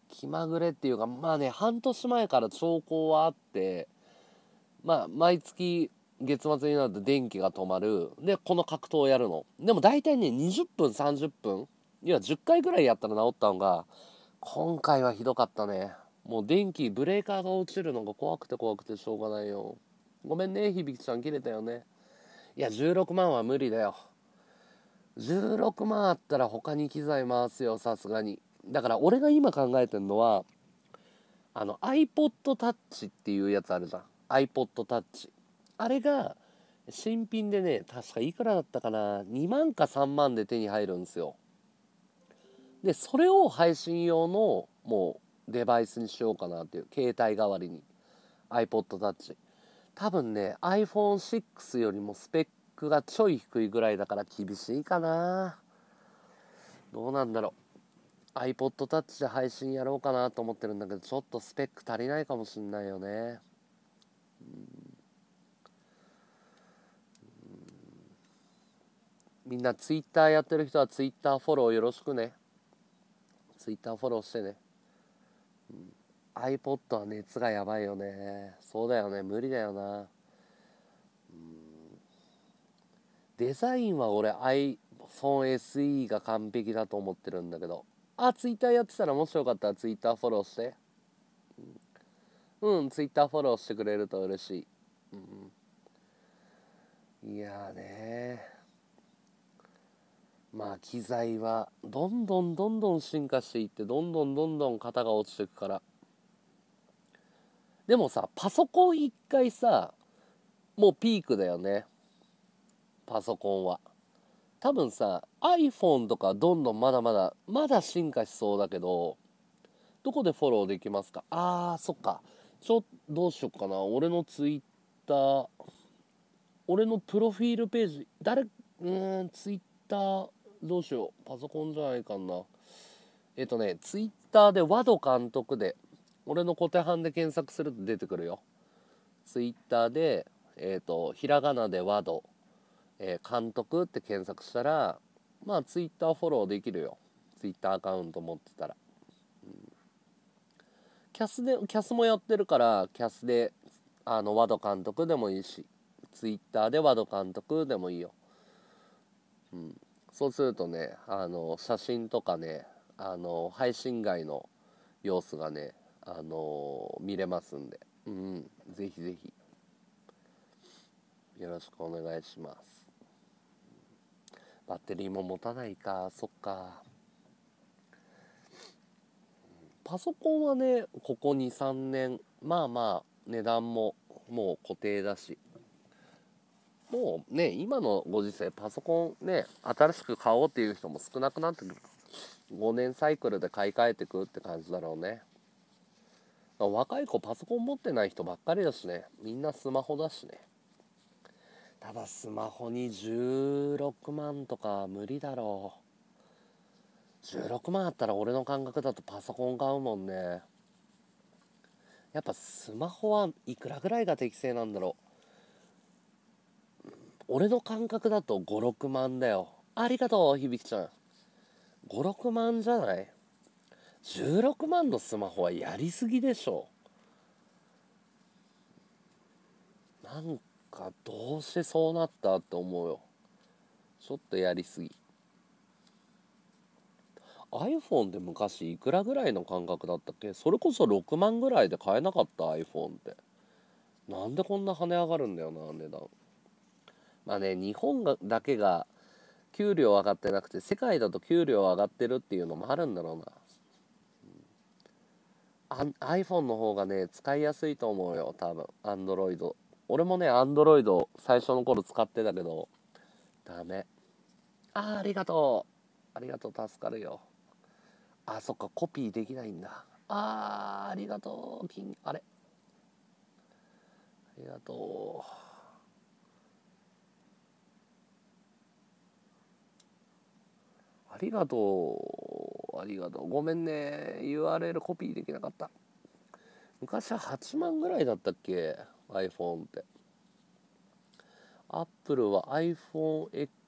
S1: 気まぐれっていうかまあね半年前から兆候はあってまあ毎月月末になると電気が止まるでこの格闘をやるのでも大体ね20分30分いや10回ぐらいやったら治ったのが今回はひどかったねもう電気ブレーカーが落ちるのが怖くて怖くてしょうがないよごめんね響ゃん切れたよねいや16万は無理だよ16万あったら他に機材回すよさすがにだから俺が今考えてるのはあの iPodTouch っていうやつあるじゃん iPodTouch あれが新品でね確かいくらだったかな2万か3万で手に入るんですよでそれを配信用のもうデバイスにしようかなっていう携帯代わりに iPodTouch 多分ね iPhone6 よりもスペックがちょい低いぐらいだから厳しいかなどうなんだろう iPodTouch で配信やろうかなと思ってるんだけどちょっとスペック足りないかもしんないよねみんな Twitter やってる人は Twitter フォローよろしくね Twitter フォローしてね iPod は熱がやばいよねそうだよね無理だよなデザインは俺 iPhoneSE が完璧だと思ってるんだけどあツイッターやってたらもしよかったらツイッターフォローしてうんツイッターフォローしてくれると嬉しい、うん、いやねまあ機材はどんどんどんどん進化していってどんどんどんどん型が落ちてくからでもさパソコン一回さもうピークだよねパソコンは多分さ iPhone とかどんどんまだまだまだ進化しそうだけどどこでフォローできますかあーそっかちょどうしよっかな俺の Twitter 俺のプロフィールページ誰うーん Twitter どうしようパソコンじゃないかなえっとね Twitter で WAD 監督で俺のコテハンで検索すると出てくるよツイッターでえっ、ー、とひらがなでワード、えー、監督って検索したらまあツイッターフォローできるよツイッターアカウント持ってたら、キャスでキャスもやってるからキャスであのワド監督でもいいしツイッターでワド監督でもいいよ、うん、そうするとねあの写真とかねあの配信外の様子がねあの見れますんで、うん、ぜひぜひよろしくお願いしますバッテリーも持たないかそっかパソコンはねここ23年まあまあ値段ももう固定だしもうね今のご時世パソコンね新しく買おうっていう人も少なくなってくる5年サイクルで買い替えてくって感じだろうね若い子パソコン持ってない人ばっかりだしねみんなスマホだしねただスマホに16万とか無理だろう16万あったら俺の感覚だとパソコン買うもんねやっぱスマホはいくらぐらいが適正なんだろう俺の感覚だと56万だよありがとう響ちゃん56万じゃない16万のスマホはやりすぎでしょなんかどうしてそうなったって思うよちょっとやりすぎ iPhone で昔いくらぐらいの感覚だったっけそれこそ6万ぐらいで買えなかった iPhone ってなんでこんな跳ね上がるんだよな値段まあね日本がだけが給料上がってなくて世界だと給料上がってるっていうのもあるんだろうな iPhone の方がね使いやすいと思うよ多分 Android 俺もね Android 最初の頃使ってたけどダメああありがとうありがとう助かるよあそっかコピーできないんだああありがとう金あれありがとうありがとうありがとうごめんね URL コピーできなかった昔は8万ぐらいだったっけ iPhone って Apple は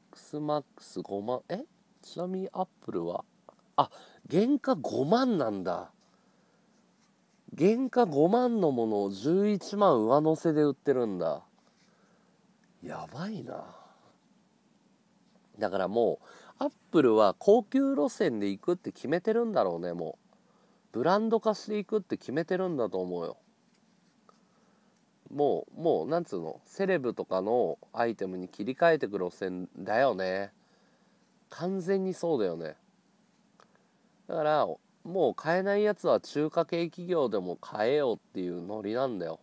S1: iPhoneXMAX5 万えちなみに Apple はあ原価5万なんだ原価5万のものを11万上乗せで売ってるんだやばいなだからもうアップルは高級路線で行くって決めてるんだろうねもうブランド化していくって決めてるんだと思うよもうもうなんつうのセレブとかのアイテムに切り替えてく路線だよね完全にそうだよねだからもう買えないやつは中華系企業でも買えよっていうノリなんだよ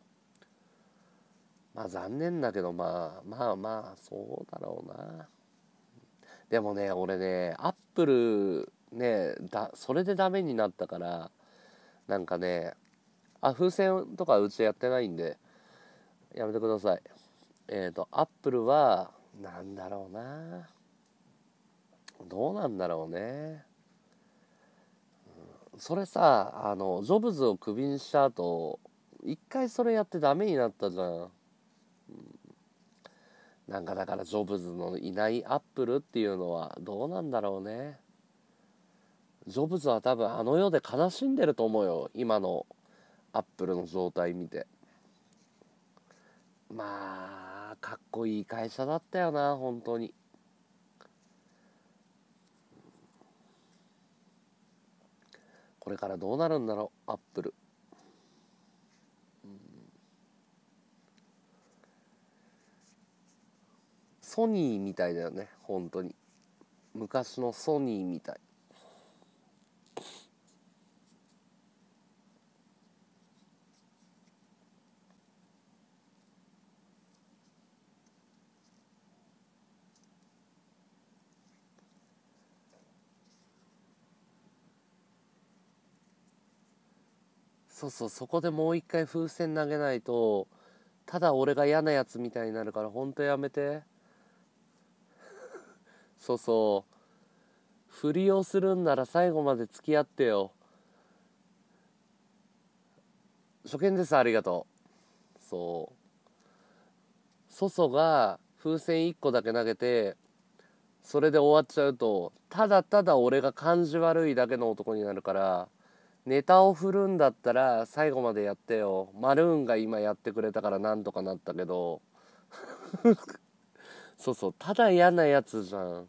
S1: まあ残念だけどまあまあまあそうだろうなでもね俺ねアップルねだそれでダメになったからなんかねあ風船とかうちやってないんでやめてくださいえっ、ー、とアップルはなんだろうなどうなんだろうねそれさあのジョブズをクビにした後一回それやってダメになったじゃんなんかだからジョブズのいないアップルっていうのはどうなんだろうねジョブズは多分あの世で悲しんでると思うよ今のアップルの状態見てまあかっこいい会社だったよな本当にこれからどうなるんだろうアップルソニーみたいだよね本当に昔のソニーみたいそうそうそこでもう一回風船投げないとただ俺が嫌なやつみたいになるからほんとやめて。そうそうふりをするんなら最後まで付き合ってよ初見ですありがとうそうそそが風船1個だけ投げてそれで終わっちゃうとただただ俺が感じ悪いだけの男になるからネタを振るんだったら最後までやってよマルーンが今やってくれたからなんとかなったけど そうそうただ嫌なやつじゃん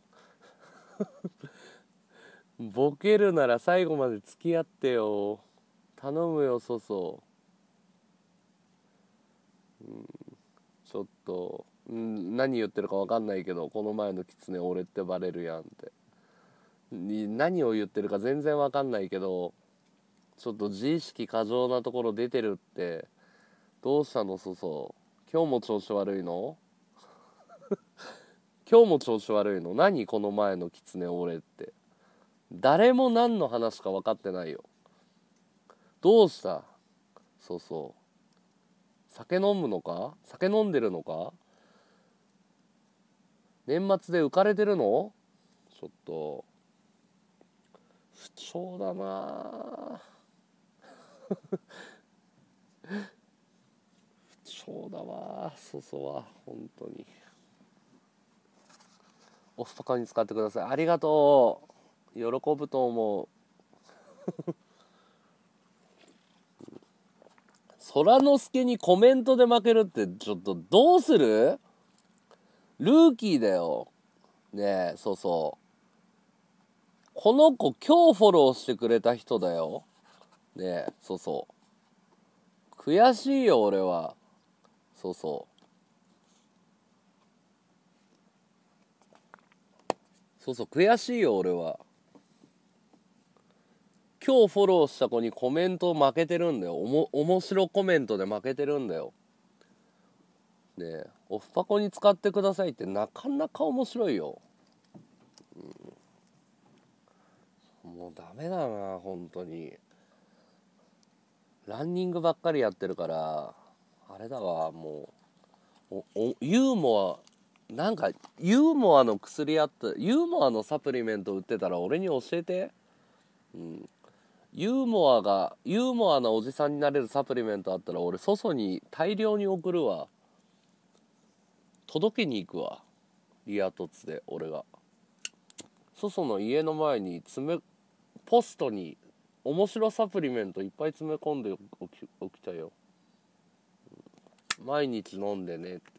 S1: ボケるなら最後まで付き合ってよ頼むよそそうんちょっとん何言ってるか分かんないけどこの前のキツネ俺ってバレるやんってに何を言ってるか全然分かんないけどちょっと自意識過剰なところ出てるってどうしたのそそ今日も調子悪いの今日も調子悪いの何この前の狐俺って誰も何の話か分かってないよどうしたそうそう酒飲むのか酒飲んでるのか年末で浮かれてるのちょっと不調だな 不調だわそうそうは本当に。おっぱかに使ってくださいありがとう喜ぶと思う空之助にコメントで負けるってちょっとどうするルーキーだよねえそうそうこの子今日フォローしてくれた人だよねえそうそう悔しいよ俺はそうそうそうそう悔しいよ俺は今日フォローした子にコメント負けてるんだよおも面白コメントで負けてるんだよねオフパコに使ってくださいってなかなか面白いよ、うん、もうダメだな本当にランニングばっかりやってるからあれだわもうユーモアなんかユーモアの薬あったユーモアのサプリメント売ってたら俺に教えて、うん、ユーモアがユーモアなおじさんになれるサプリメントあったら俺祖祖に大量に送るわ届けに行くわリア凸で俺が祖祖の家の前に詰めポストに面白サプリメントいっぱい詰め込んでおきおきたよ毎日飲んでねって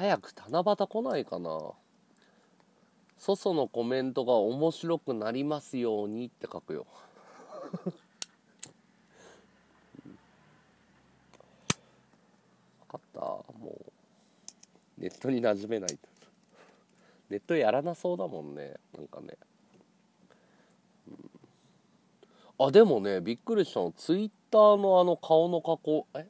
S1: 早く七夕来ないかな。そそのコメントが面白くなりますようにって書くよ。分かったもうネットに馴染めないとネットやらなそうだもんねなんかね、あでもねびっくりしたのツイッターのあの顔の加工え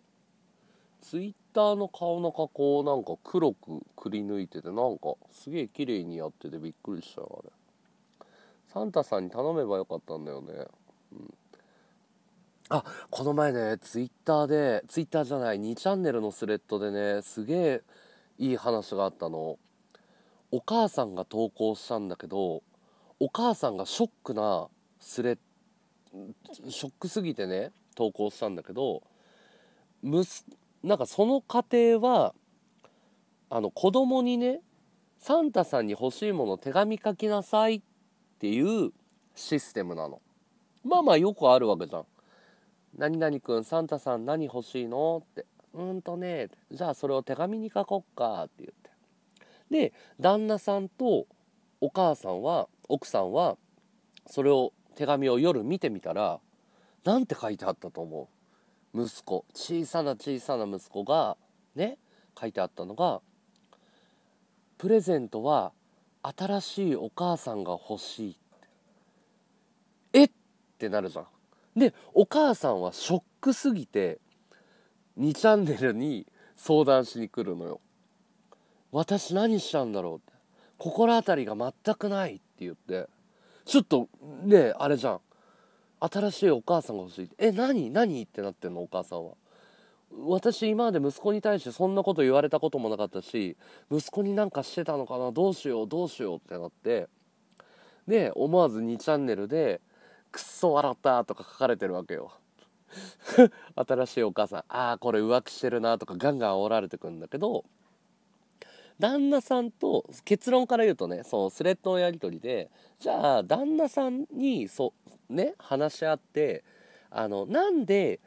S1: ツイッターの顔の加工をなんか黒くくり抜いててなんかすげえ綺麗にやっててびっくりしたよあれサンタさんに頼めばよかったんだよねうんあこの前ねツイッターでツイッターじゃない2チャンネルのスレッドでねすげえいい話があったのお母さんが投稿したんだけどお母さんがショックなスレショックすぎてね投稿したんだけどなんかその過程はあの子供にねサンタさんに欲しいもの手紙書きなさいっていうシステムなのまあまあよくあるわけじゃん「何々くんサンタさん何欲しいの?」って「うんとねじゃあそれを手紙に書こっか」って言ってで旦那さんとお母さんは奥さんはそれを手紙を夜見てみたらなんて書いてあったと思う息子小さな小さな息子がね書いてあったのが「プレゼントは新しいお母さんが欲しい」えってなるじゃん。でお母さんはショックすぎて2チャンネルに相談しに来るのよ。私何しちゃうんだろうって心当たりが全くないって言ってちょっとねあれじゃん新しいお母さんが欲しいえ何何ってなってんのお母さんは私今まで息子に対してそんなこと言われたこともなかったし息子になんかしてたのかなどうしようどうしようってなってで思わず2チャンネルで「くっそ笑った」とか書かれてるわけよ 新しいお母さんああこれ浮気してるなとかガンガン煽られてくんだけど旦那さんと結論から言うとねそのスレッドのやり取りでじゃあ旦那さんにそね話し合ってあのなんで、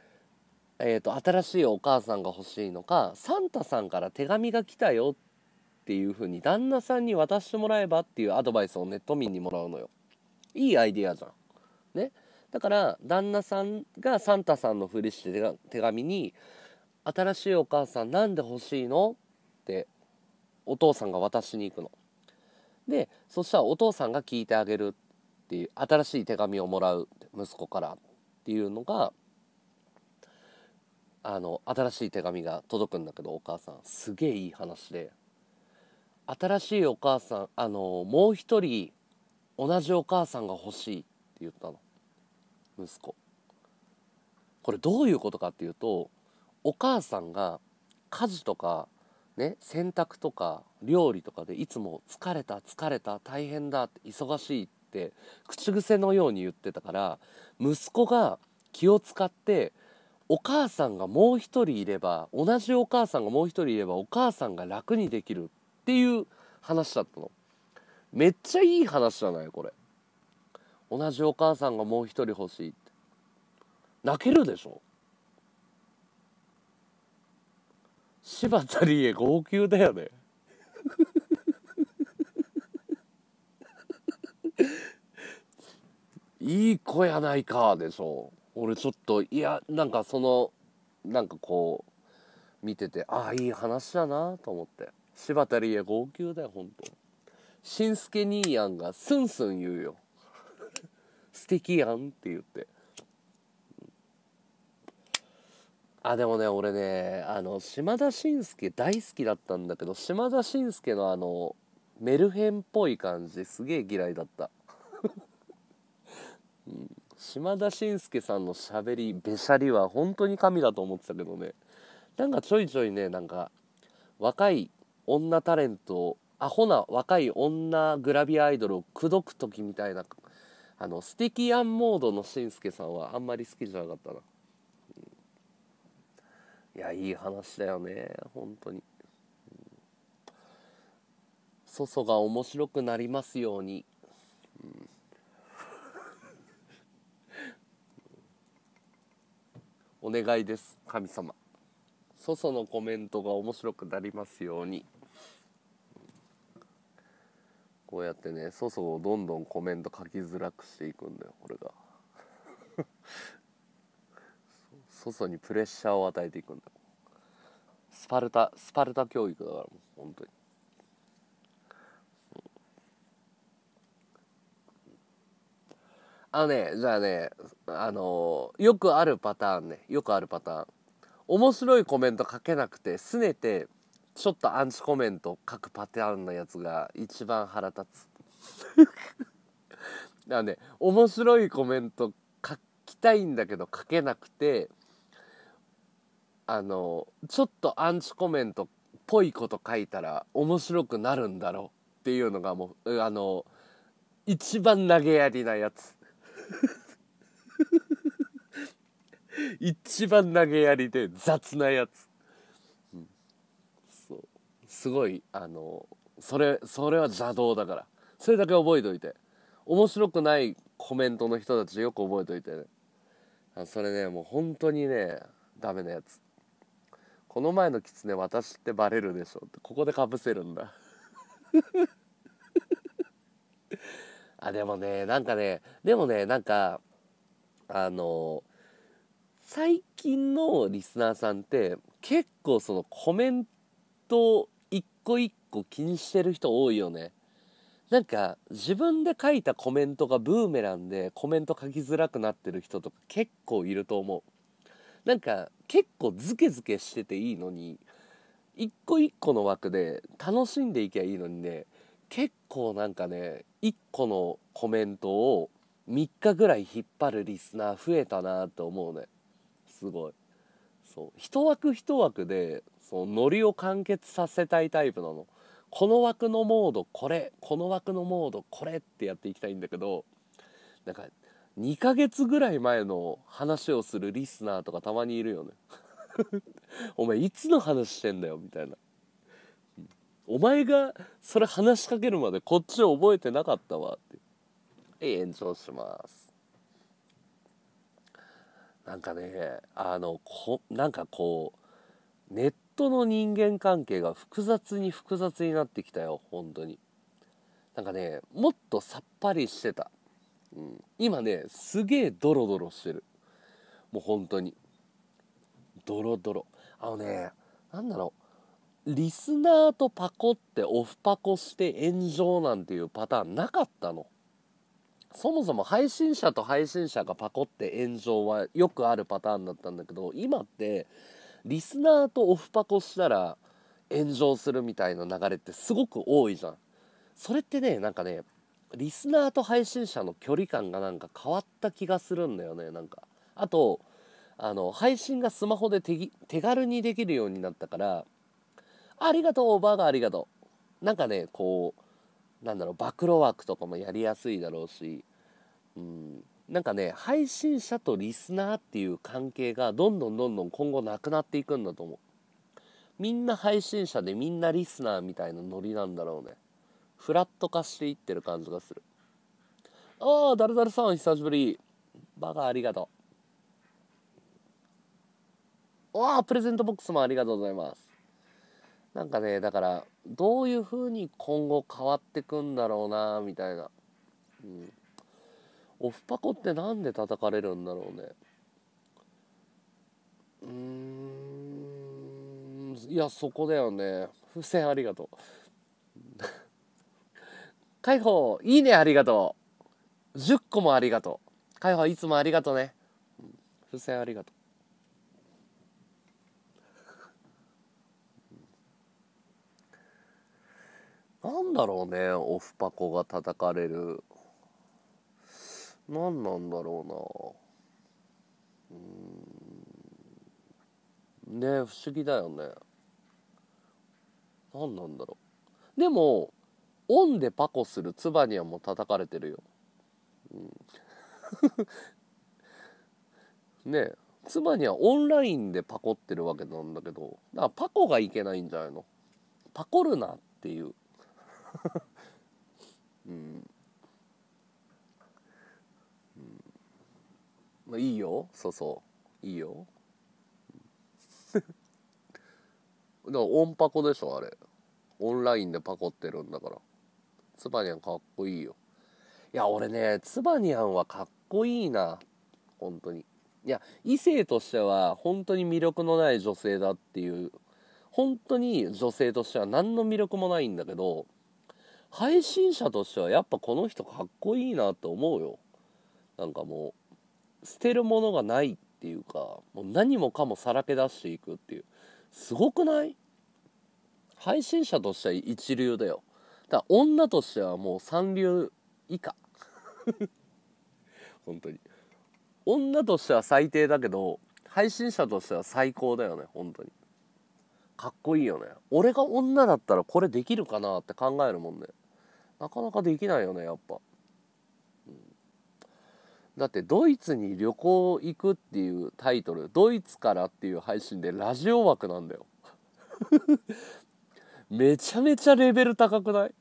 S1: えーと、新しいお母さんが欲しいのかサンタさんから手紙が来たよっていう風に旦那さんに渡してもらえばっていうアドバイスをネット民にもらうのよ。いいアイディアじゃん。ね。だから旦那さんがサンタさんのふりして手紙に「新しいお母さんなんで欲しいの?」ってお父さんが渡しに行くの。でそしたらお父さんが聞いてあげるっていう新しい手紙をもらう息子からっていうのがあの新しい手紙が届くんだけどお母さんすげえいい話で新しいお母さんあのもう一人同じお母さんが欲しいって言ったの息子これどういうことかっていうとお母さんが家事とかね、洗濯とか料理とかでいつも「疲れた疲れた大変だ」って「忙しい」って口癖のように言ってたから息子が気を使ってお母さんがもう一人いれば同じお母さんがもう一人いればお母さんが楽にできるっていう話だったのめっちゃいい話じゃないこれ同じお母さんがもう一人欲しいって泣けるでしょ柴田理恵号泣だよね いい子やないかでしょ俺ちょっといやなんかそのなんかこう見ててああいい話だなと思って柴田理恵号泣だよほんとしんすけ兄やんがスンスン言うよ 素敵やんって言ってあでもね俺ねあの島田紳介大好きだったんだけど島田紳介のあのメルヘンっぽい感じすげえ嫌いだった、うん、島田紳介さんのしゃべりべしゃりは本当に神だと思ってたけどねなんかちょいちょいねなんか若い女タレントアホな若い女グラビアアイドルを口説く時みたいなあの素敵アンモードの紳助さんはあんまり好きじゃなかったな。いやいい話だよね本当に、祖祖が面白くなりますように、うん、お願いです神様そそのコメントが面白くなりますようにこうやってね粗相をどんどんコメント書きづらくしていくんだよこれが外にプレッシャーを与えていくんだスパルタスパルタ教育だからもう本当にあのねじゃあねあのー、よくあるパターンねよくあるパターン面白いコメント書けなくて拗ねてちょっとアンチコメント書くパターンのやつが一番腹立つだからね面白いコメント書きたいんだけど書けなくてあのちょっとアンチコメントっぽいこと書いたら面白くなるんだろうっていうのがもうあの一番投げやりなやつ 一番投げやりで雑なやつ、うん、そうすごいあのそれそれは邪道だからそれだけ覚えといて面白くないコメントの人たちよく覚えといてねそれねもう本当にねダメなやつこの前の狐私ってバレるでしょってここでかぶせるんだ あでもねなんかねでもねなんかあの最近のリスナーさんって結構そのコメント一個一個気にしてる人多いよねなんか自分で書いたコメントがブーメランでコメント書きづらくなってる人とか結構いると思うなんか結構ズケズケしてていいのに一個一個の枠で楽しんでいけばいいのにね結構なんかね一個のコメントを3日ぐらい引っ張るリスナー増えたなと思うねすごいそう一枠一枠でそのノリを完結させたいタイプなのこの枠のモードこれこの枠のモードこれってやっていきたいんだけどなんか2ヶ月ぐらい前の話をするリスナーとかたまにいるよね お前いつの話してんだよみたいなお前がそれ話しかけるまでこっち覚えてなかったわって延長しますなんかねあのこなんかこうネットの人間関係が複雑に複雑になってきたよ本当になんかねもっとさっぱりしてたうん、今ねすげえドロドロしてるもう本当にドロドロあのね何だろうリスナーとパコってオフパコして炎上なんていうパターンなかったのそもそも配信者と配信者がパコって炎上はよくあるパターンだったんだけど今ってリスナーとオフパコしたら炎上するみたいな流れってすごく多いじゃんそれってねなんかねリスナーと配信者の距離感がなんか変わった気がするんだよねなんかあとあの配信がスマホで手軽にできるようになったから「ありがとうおばあがありがとう」なんかねこうなんだろう暴露枠とかもやりやすいだろうし、うん、なんかね配信者とリスナーっていう関係がどんどんどんどん今後なくなっていくんだと思うみんな配信者でみんなリスナーみたいなノリなんだろうねフラット化していってる感じがするああだるだるさん久しぶりバカありがとうわあプレゼントボックスもありがとうございますなんかねだからどういう風に今後変わってくんだろうなみたいなうんオフパコってなんで叩かれるんだろうねうーんいやそこだよね付箋ありがとうカ放いいねありがとう10個もありがとうカ放いつもありがとうね風船ありがとうなんだろうねオフパコが叩かれる何なんだろうなうんね不思議だよね何なんだろうでもオンでパコするツバはもう叩かれてるよ、うん、ねえツバにはオンラインでパコってるわけなんだけどだからパコがいけないんじゃないのパコるなっていう うんまあ、いいよそうそういいよ だからオンパコでしょあれオンラインでパコってるんだからツバニャンかっこいいよいや俺ねツバニャンはかっこいいな本当にいや異性としては本当に魅力のない女性だっていう本当に女性としては何の魅力もないんだけど配信者としてはやっぱこの人かっこいいなって思うよなんかもう捨てるものがないっていうかもう何もかもさらけ出していくっていうすごくない配信者としては一流だよだ女としてはもう三流以下 本当に女としては最低だけど配信者としては最高だよね本当にかっこいいよね俺が女だったらこれできるかなって考えるもんねなかなかできないよねやっぱ、うん、だってドイツに旅行行くっていうタイトルドイツからっていう配信でラジオ枠なんだよ めちゃめちゃレベル高くない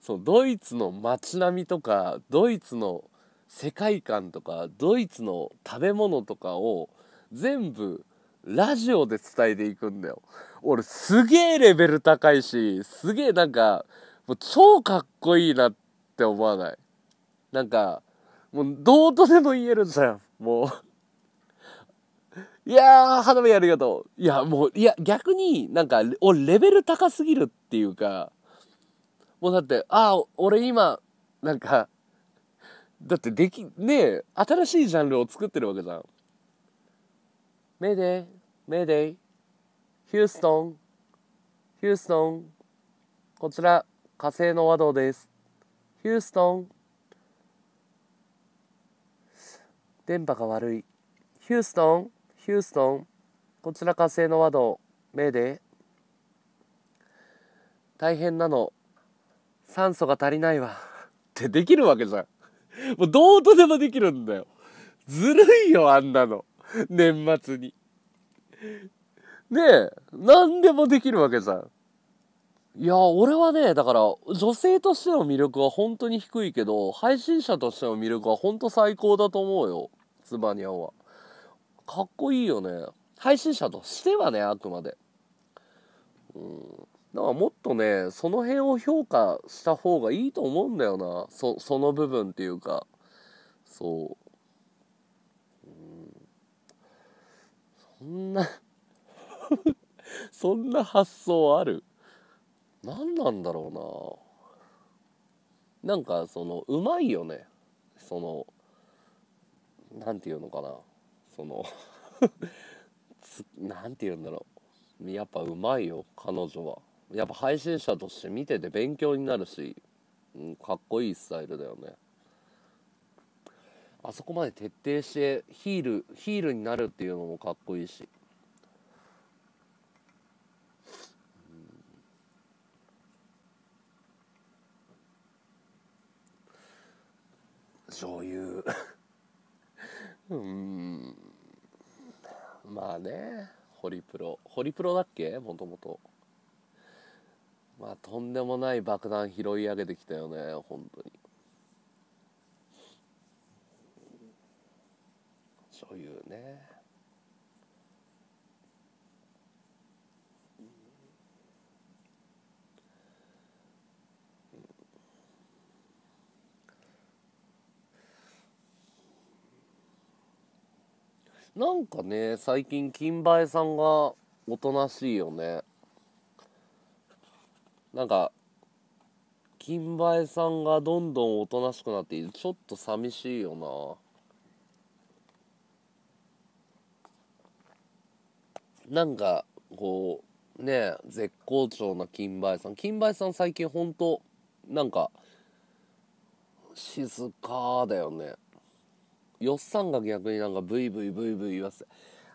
S1: そうドイツの街並みとかドイツの世界観とかドイツの食べ物とかを全部ラジオで伝えていくんだよ俺すげえレベル高いしすげえなんかもう超かっこいいなって思わないなんかもうどうとでも言えるんだよもういやー花火ありがとういやもういや逆になんか俺レベル高すぎるっていうかもうだって、ああ、俺今、なんか、だってでき、ねえ、新しいジャンルを作ってるわけじゃん。メデー、メデー、ヒューストン、ヒューストン、こちら、火星の和道です。ヒューストン、電波が悪い。ヒューストン、ヒューストン、こちら火星の和道、メデー、大変なの、酸素が足りないわってできるわけじゃんもうどうとでもできるんだよずるいよあんなの年末にねえ何でもできるわけじゃんいや俺はねだから女性としての魅力は本当に低いけど配信者としての魅力は本当最高だと思うよつばにゃんはかっこいいよね配信者としてはねあくまでうんだからもっとねその辺を評価した方がいいと思うんだよなそその部分っていうかそう、うん、そんな そんな発想ある何なんだろうななんかそのうまいよねその何て言うのかなその何 て言うんだろうやっぱうまいよ彼女は。やっぱ配信者として見てて勉強になるし、うん、かっこいいスタイルだよねあそこまで徹底してヒールヒールになるっていうのもかっこいいし、うん、女優 うんまあねホリプロホリプロだっけもともとまあとんでもない爆弾拾い上げてきたよね本当にそういうねなんかね最近金梅さんがおとなしいよねなんか金梅さんがどんどんおとなしくなっていちょっと寂しいよななんかこうね絶好調な金梅さん金梅さん最近ほんとなんか静かだよねよっさんが逆になんかブイブイブイブイ言わせて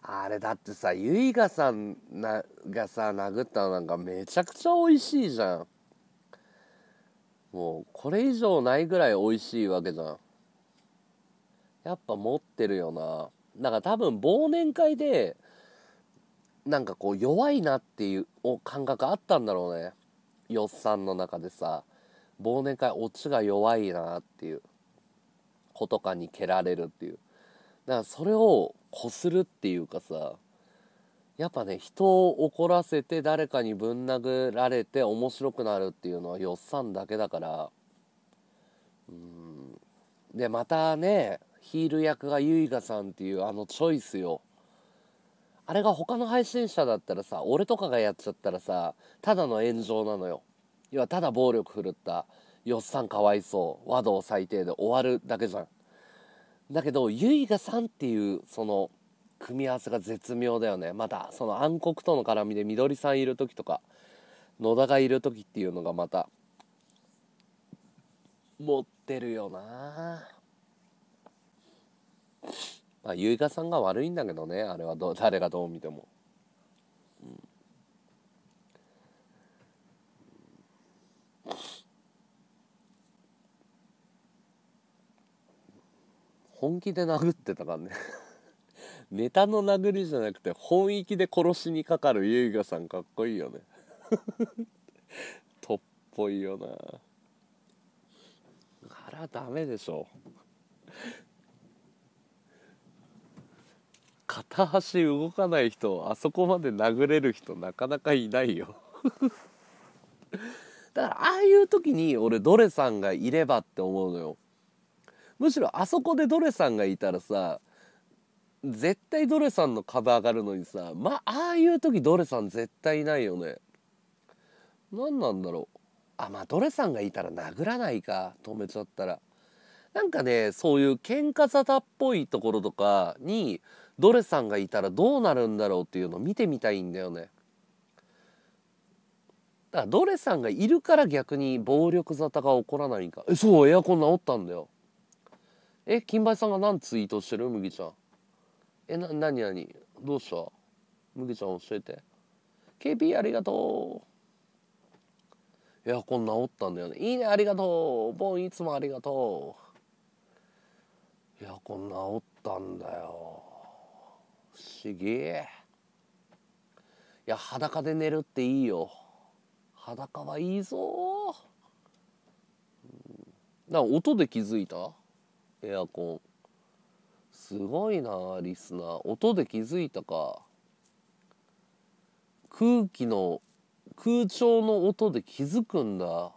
S1: あれだってさゆいがさんながさ殴ったのなんかめちゃくちゃ美味しいじゃんもうこれ以上ないぐらい美味しいわけじゃんやっぱ持ってるよなだから多分忘年会でなんかこう弱いなっていう感覚あったんだろうねよっさんの中でさ忘年会オチが弱いなっていう子とかに蹴られるっていうだからそれをこするっていうかさやっぱね人を怒らせて誰かにぶん殴られて面白くなるっていうのはよっさんだけだからうんでまたねヒール役がゆいがさんっていうあのチョイスよあれが他の配信者だったらさ俺とかがやっちゃったらさただの炎上なのよ要はただ暴力振るったよっさんかわいそう和道最低で終わるだけじゃんだけど結衣さんっていうその組み合わせが絶妙だよねまたその暗黒との絡みで緑さんいる時とか野田がいる時っていうのがまた持ってるよなまあ結花さんが悪いんだけどねあれは誰がどう見ても。本気で殴ってたからね ネタの殴りじゃなくて本意気で殺しにかかる優雅さんかっこいいよね とっぽいよなあらダメでしょ片足動かない人あそこまで殴れる人なかなかいないよだからああいう時に俺ドレさんがいればって思うのよむしろあそこでドレさんがいたらさ絶対ドレさんの株上がるのにさまあああいう時ドレさん絶対いないよね何なんだろうあまあドレさんがいたら殴らないか止めちゃったらなんかねそういう喧嘩沙汰っぽいところとかにドレさんがいたらどうなるんだろうっていうのを見てみたいんだよねだからドレさんがいるから逆に暴力沙汰が起こらないんかえそうエアコン直ったんだよえ金梅さんが何ツイートしてる麦ちゃんえななになにどうした麦ちゃん教えて KP ありがとうエアコン直ったんだよねいいねありがとうボンいつもありがとうエアコン直ったんだよ不思議いや裸で寝るっていいよ裸はいいぞな音で気づいたエアコンすごいなリスナー音で気づいたか空気の空調の音で気づくんだ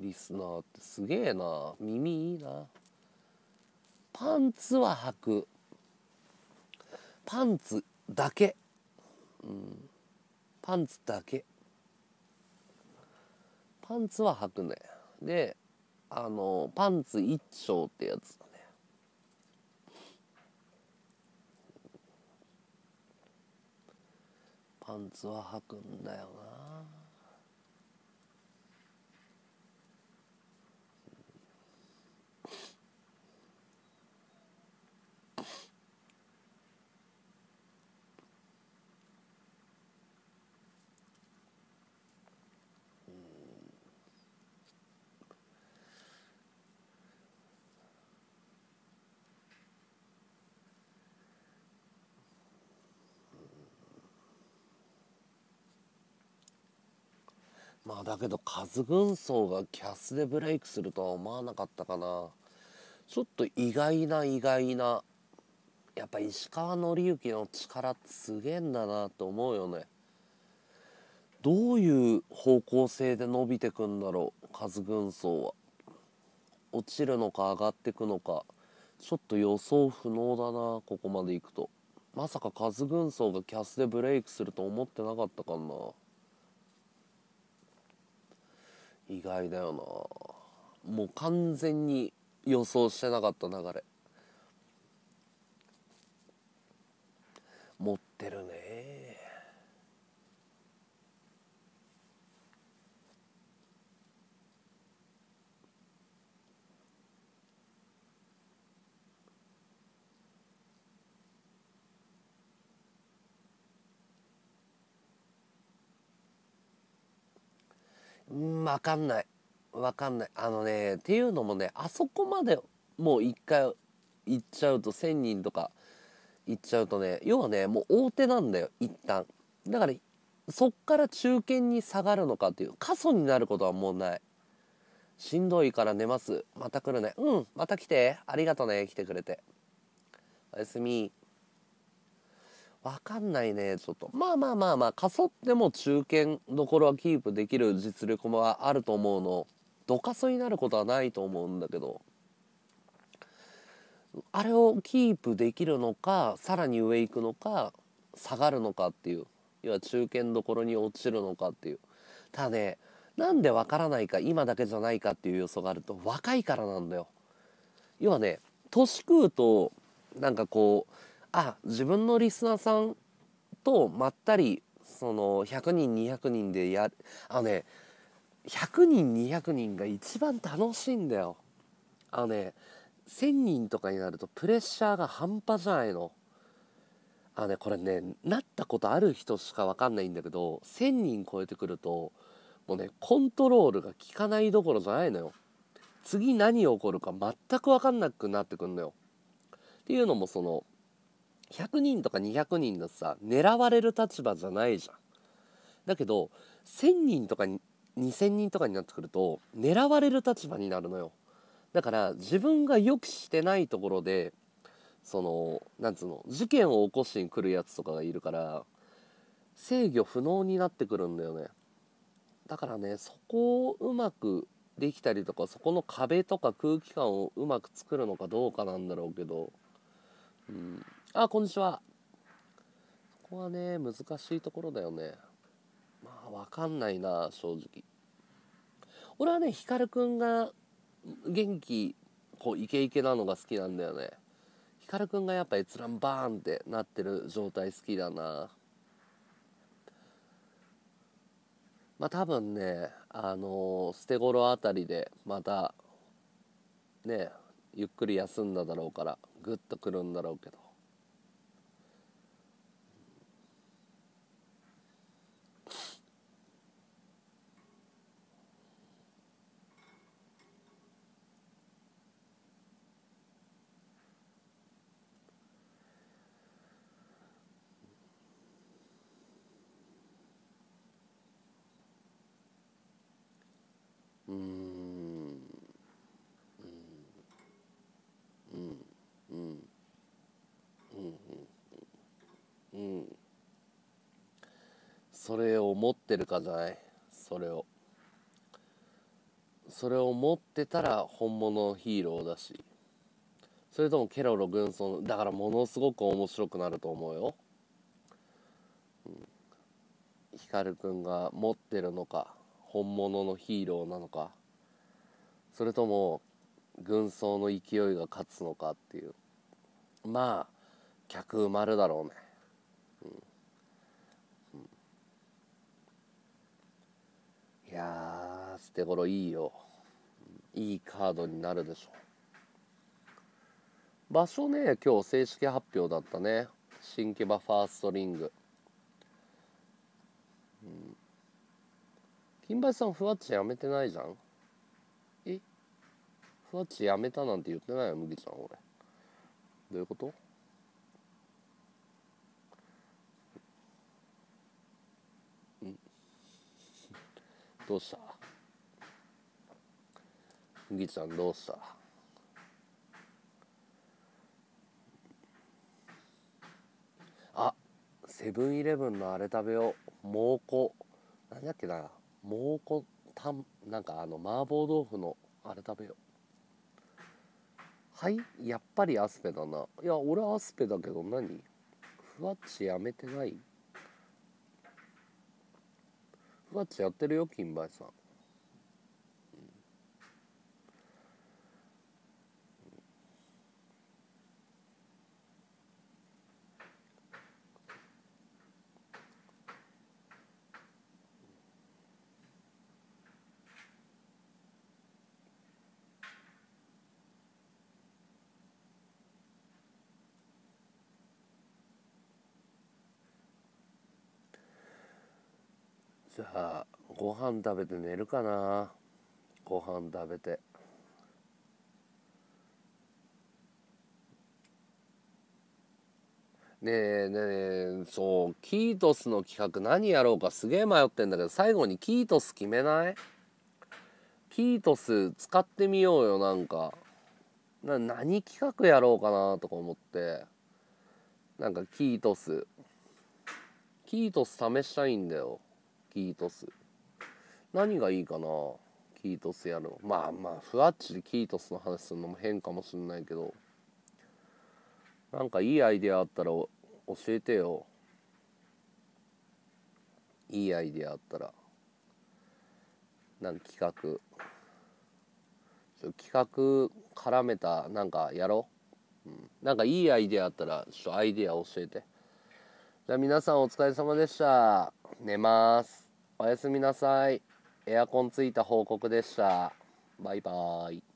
S1: リスナーってすげえな耳いいなパンツは履くパンツだけうんパンツだけパンツは履くねであのパンツ一丁ってやつパンツは履くんだよなまあだけどカズ軍曹がキャスでブレイクするとは思わなかったかなちょっと意外な意外なやっぱ石川紀之の力ってすげえんだなと思うよねどういう方向性で伸びてくんだろうカズ軍曹は落ちるのか上がってくのかちょっと予想不能だなここまでいくとまさかカズ軍曹がキャスでブレイクすると思ってなかったかな意外だよなもう完全に予想してなかった流れ持ってるねうん分かんない分かんないあのねっていうのもねあそこまでもう一回行っちゃうと1,000人とか行っちゃうとね要はねもう大手なんだよ一旦だからそっから中堅に下がるのかっていう過疎になることはもうないしんどいから寝ますまた来るねうんまた来てありがとね来てくれておやすみ分かんないねちょっとまあまあまあまあかそっても中堅どころはキープできる実力もあると思うのどかそになることはないと思うんだけどあれをキープできるのかさらに上行くのか下がるのかっていう要は中堅どころに落ちるのかっていうただねなんでわからないか今だけじゃないかっていう予想があると若いからなんだよ要はね年食うとなんかこうあ自分のリスナーさんとまったりその100人200人でやあのね100人200人が一番楽しいんだよあのね1000人とかになるとプレッシャーが半端じゃないのあのねこれねなったことある人しか分かんないんだけど1000人超えてくるともうねコントロールが効かないどころじゃないのよ次何起こるか全く分かんなくなってくんのよっていうのもその100人とか200人のさ狙われる立場じゃないじゃん。だけど1,000人とか2,000人とかになってくると狙われる立場になるのよ。だから自分が予期してないところでそのなんつうの事件を起こしに来るやつとかがいるから制御不能になってくるんだよね。だからねそこをうまくできたりとかそこの壁とか空気感をうまく作るのかどうかなんだろうけど。うんあこんにちはそこはね難しいところだよねまあ分かんないな正直俺はね光くんが元気こうイケイケなのが好きなんだよね光くんがやっぱ閲覧バーンってなってる状態好きだなまあ多分ねあのー、捨て頃あたりでまたねゆっくり休んだだろうからグッとくるんだろうけど持ってるかじゃないそれをそれを持ってたら本物のヒーローだしそれともケロロ軍曹だからものすごく面白くなると思うよ、うん、光くんが持ってるのか本物のヒーローなのかそれとも軍曹の勢いが勝つのかっていうまあ客埋まるだろうねいやー捨て頃いいよいいカードになるでしょ場所ね今日正式発表だったね新木場ファーストリング、うん、金八さんふわっちやめてないじゃんえふわっちやめたなんて言ってないよ麦ちゃん俺どういうことどうした麦ちゃんどうしたあセブンイレブンのあれ食べよう蒙古何だっけな蒙古たんなんかあの麻婆豆腐のあれ食べようはいやっぱりアスペだないや俺アスペだけど何ふわっちやめてない育ちやってるよ金梅さん飯食べて寝るかなご飯食べてねえねえそうキートスの企画何やろうかすげえ迷ってんだけど最後にキートス決めないキートス使ってみようよなんかな何企画やろうかなとか思ってなんかキートスキートス試したいんだよキートス。何がいいかなキートスやるのまあまあふわっちでキートスの話するのも変かもしんないけどなんかいいアイデアあったら教えてよいいアイデアあったらなんか企画企画絡めたなんかやろう、うん、なんかいいアイデアあったらちょっとアイデア教えてじゃあ皆さんお疲れ様でした寝ますおやすみなさいエアコンついた報告でした。バイバーイ。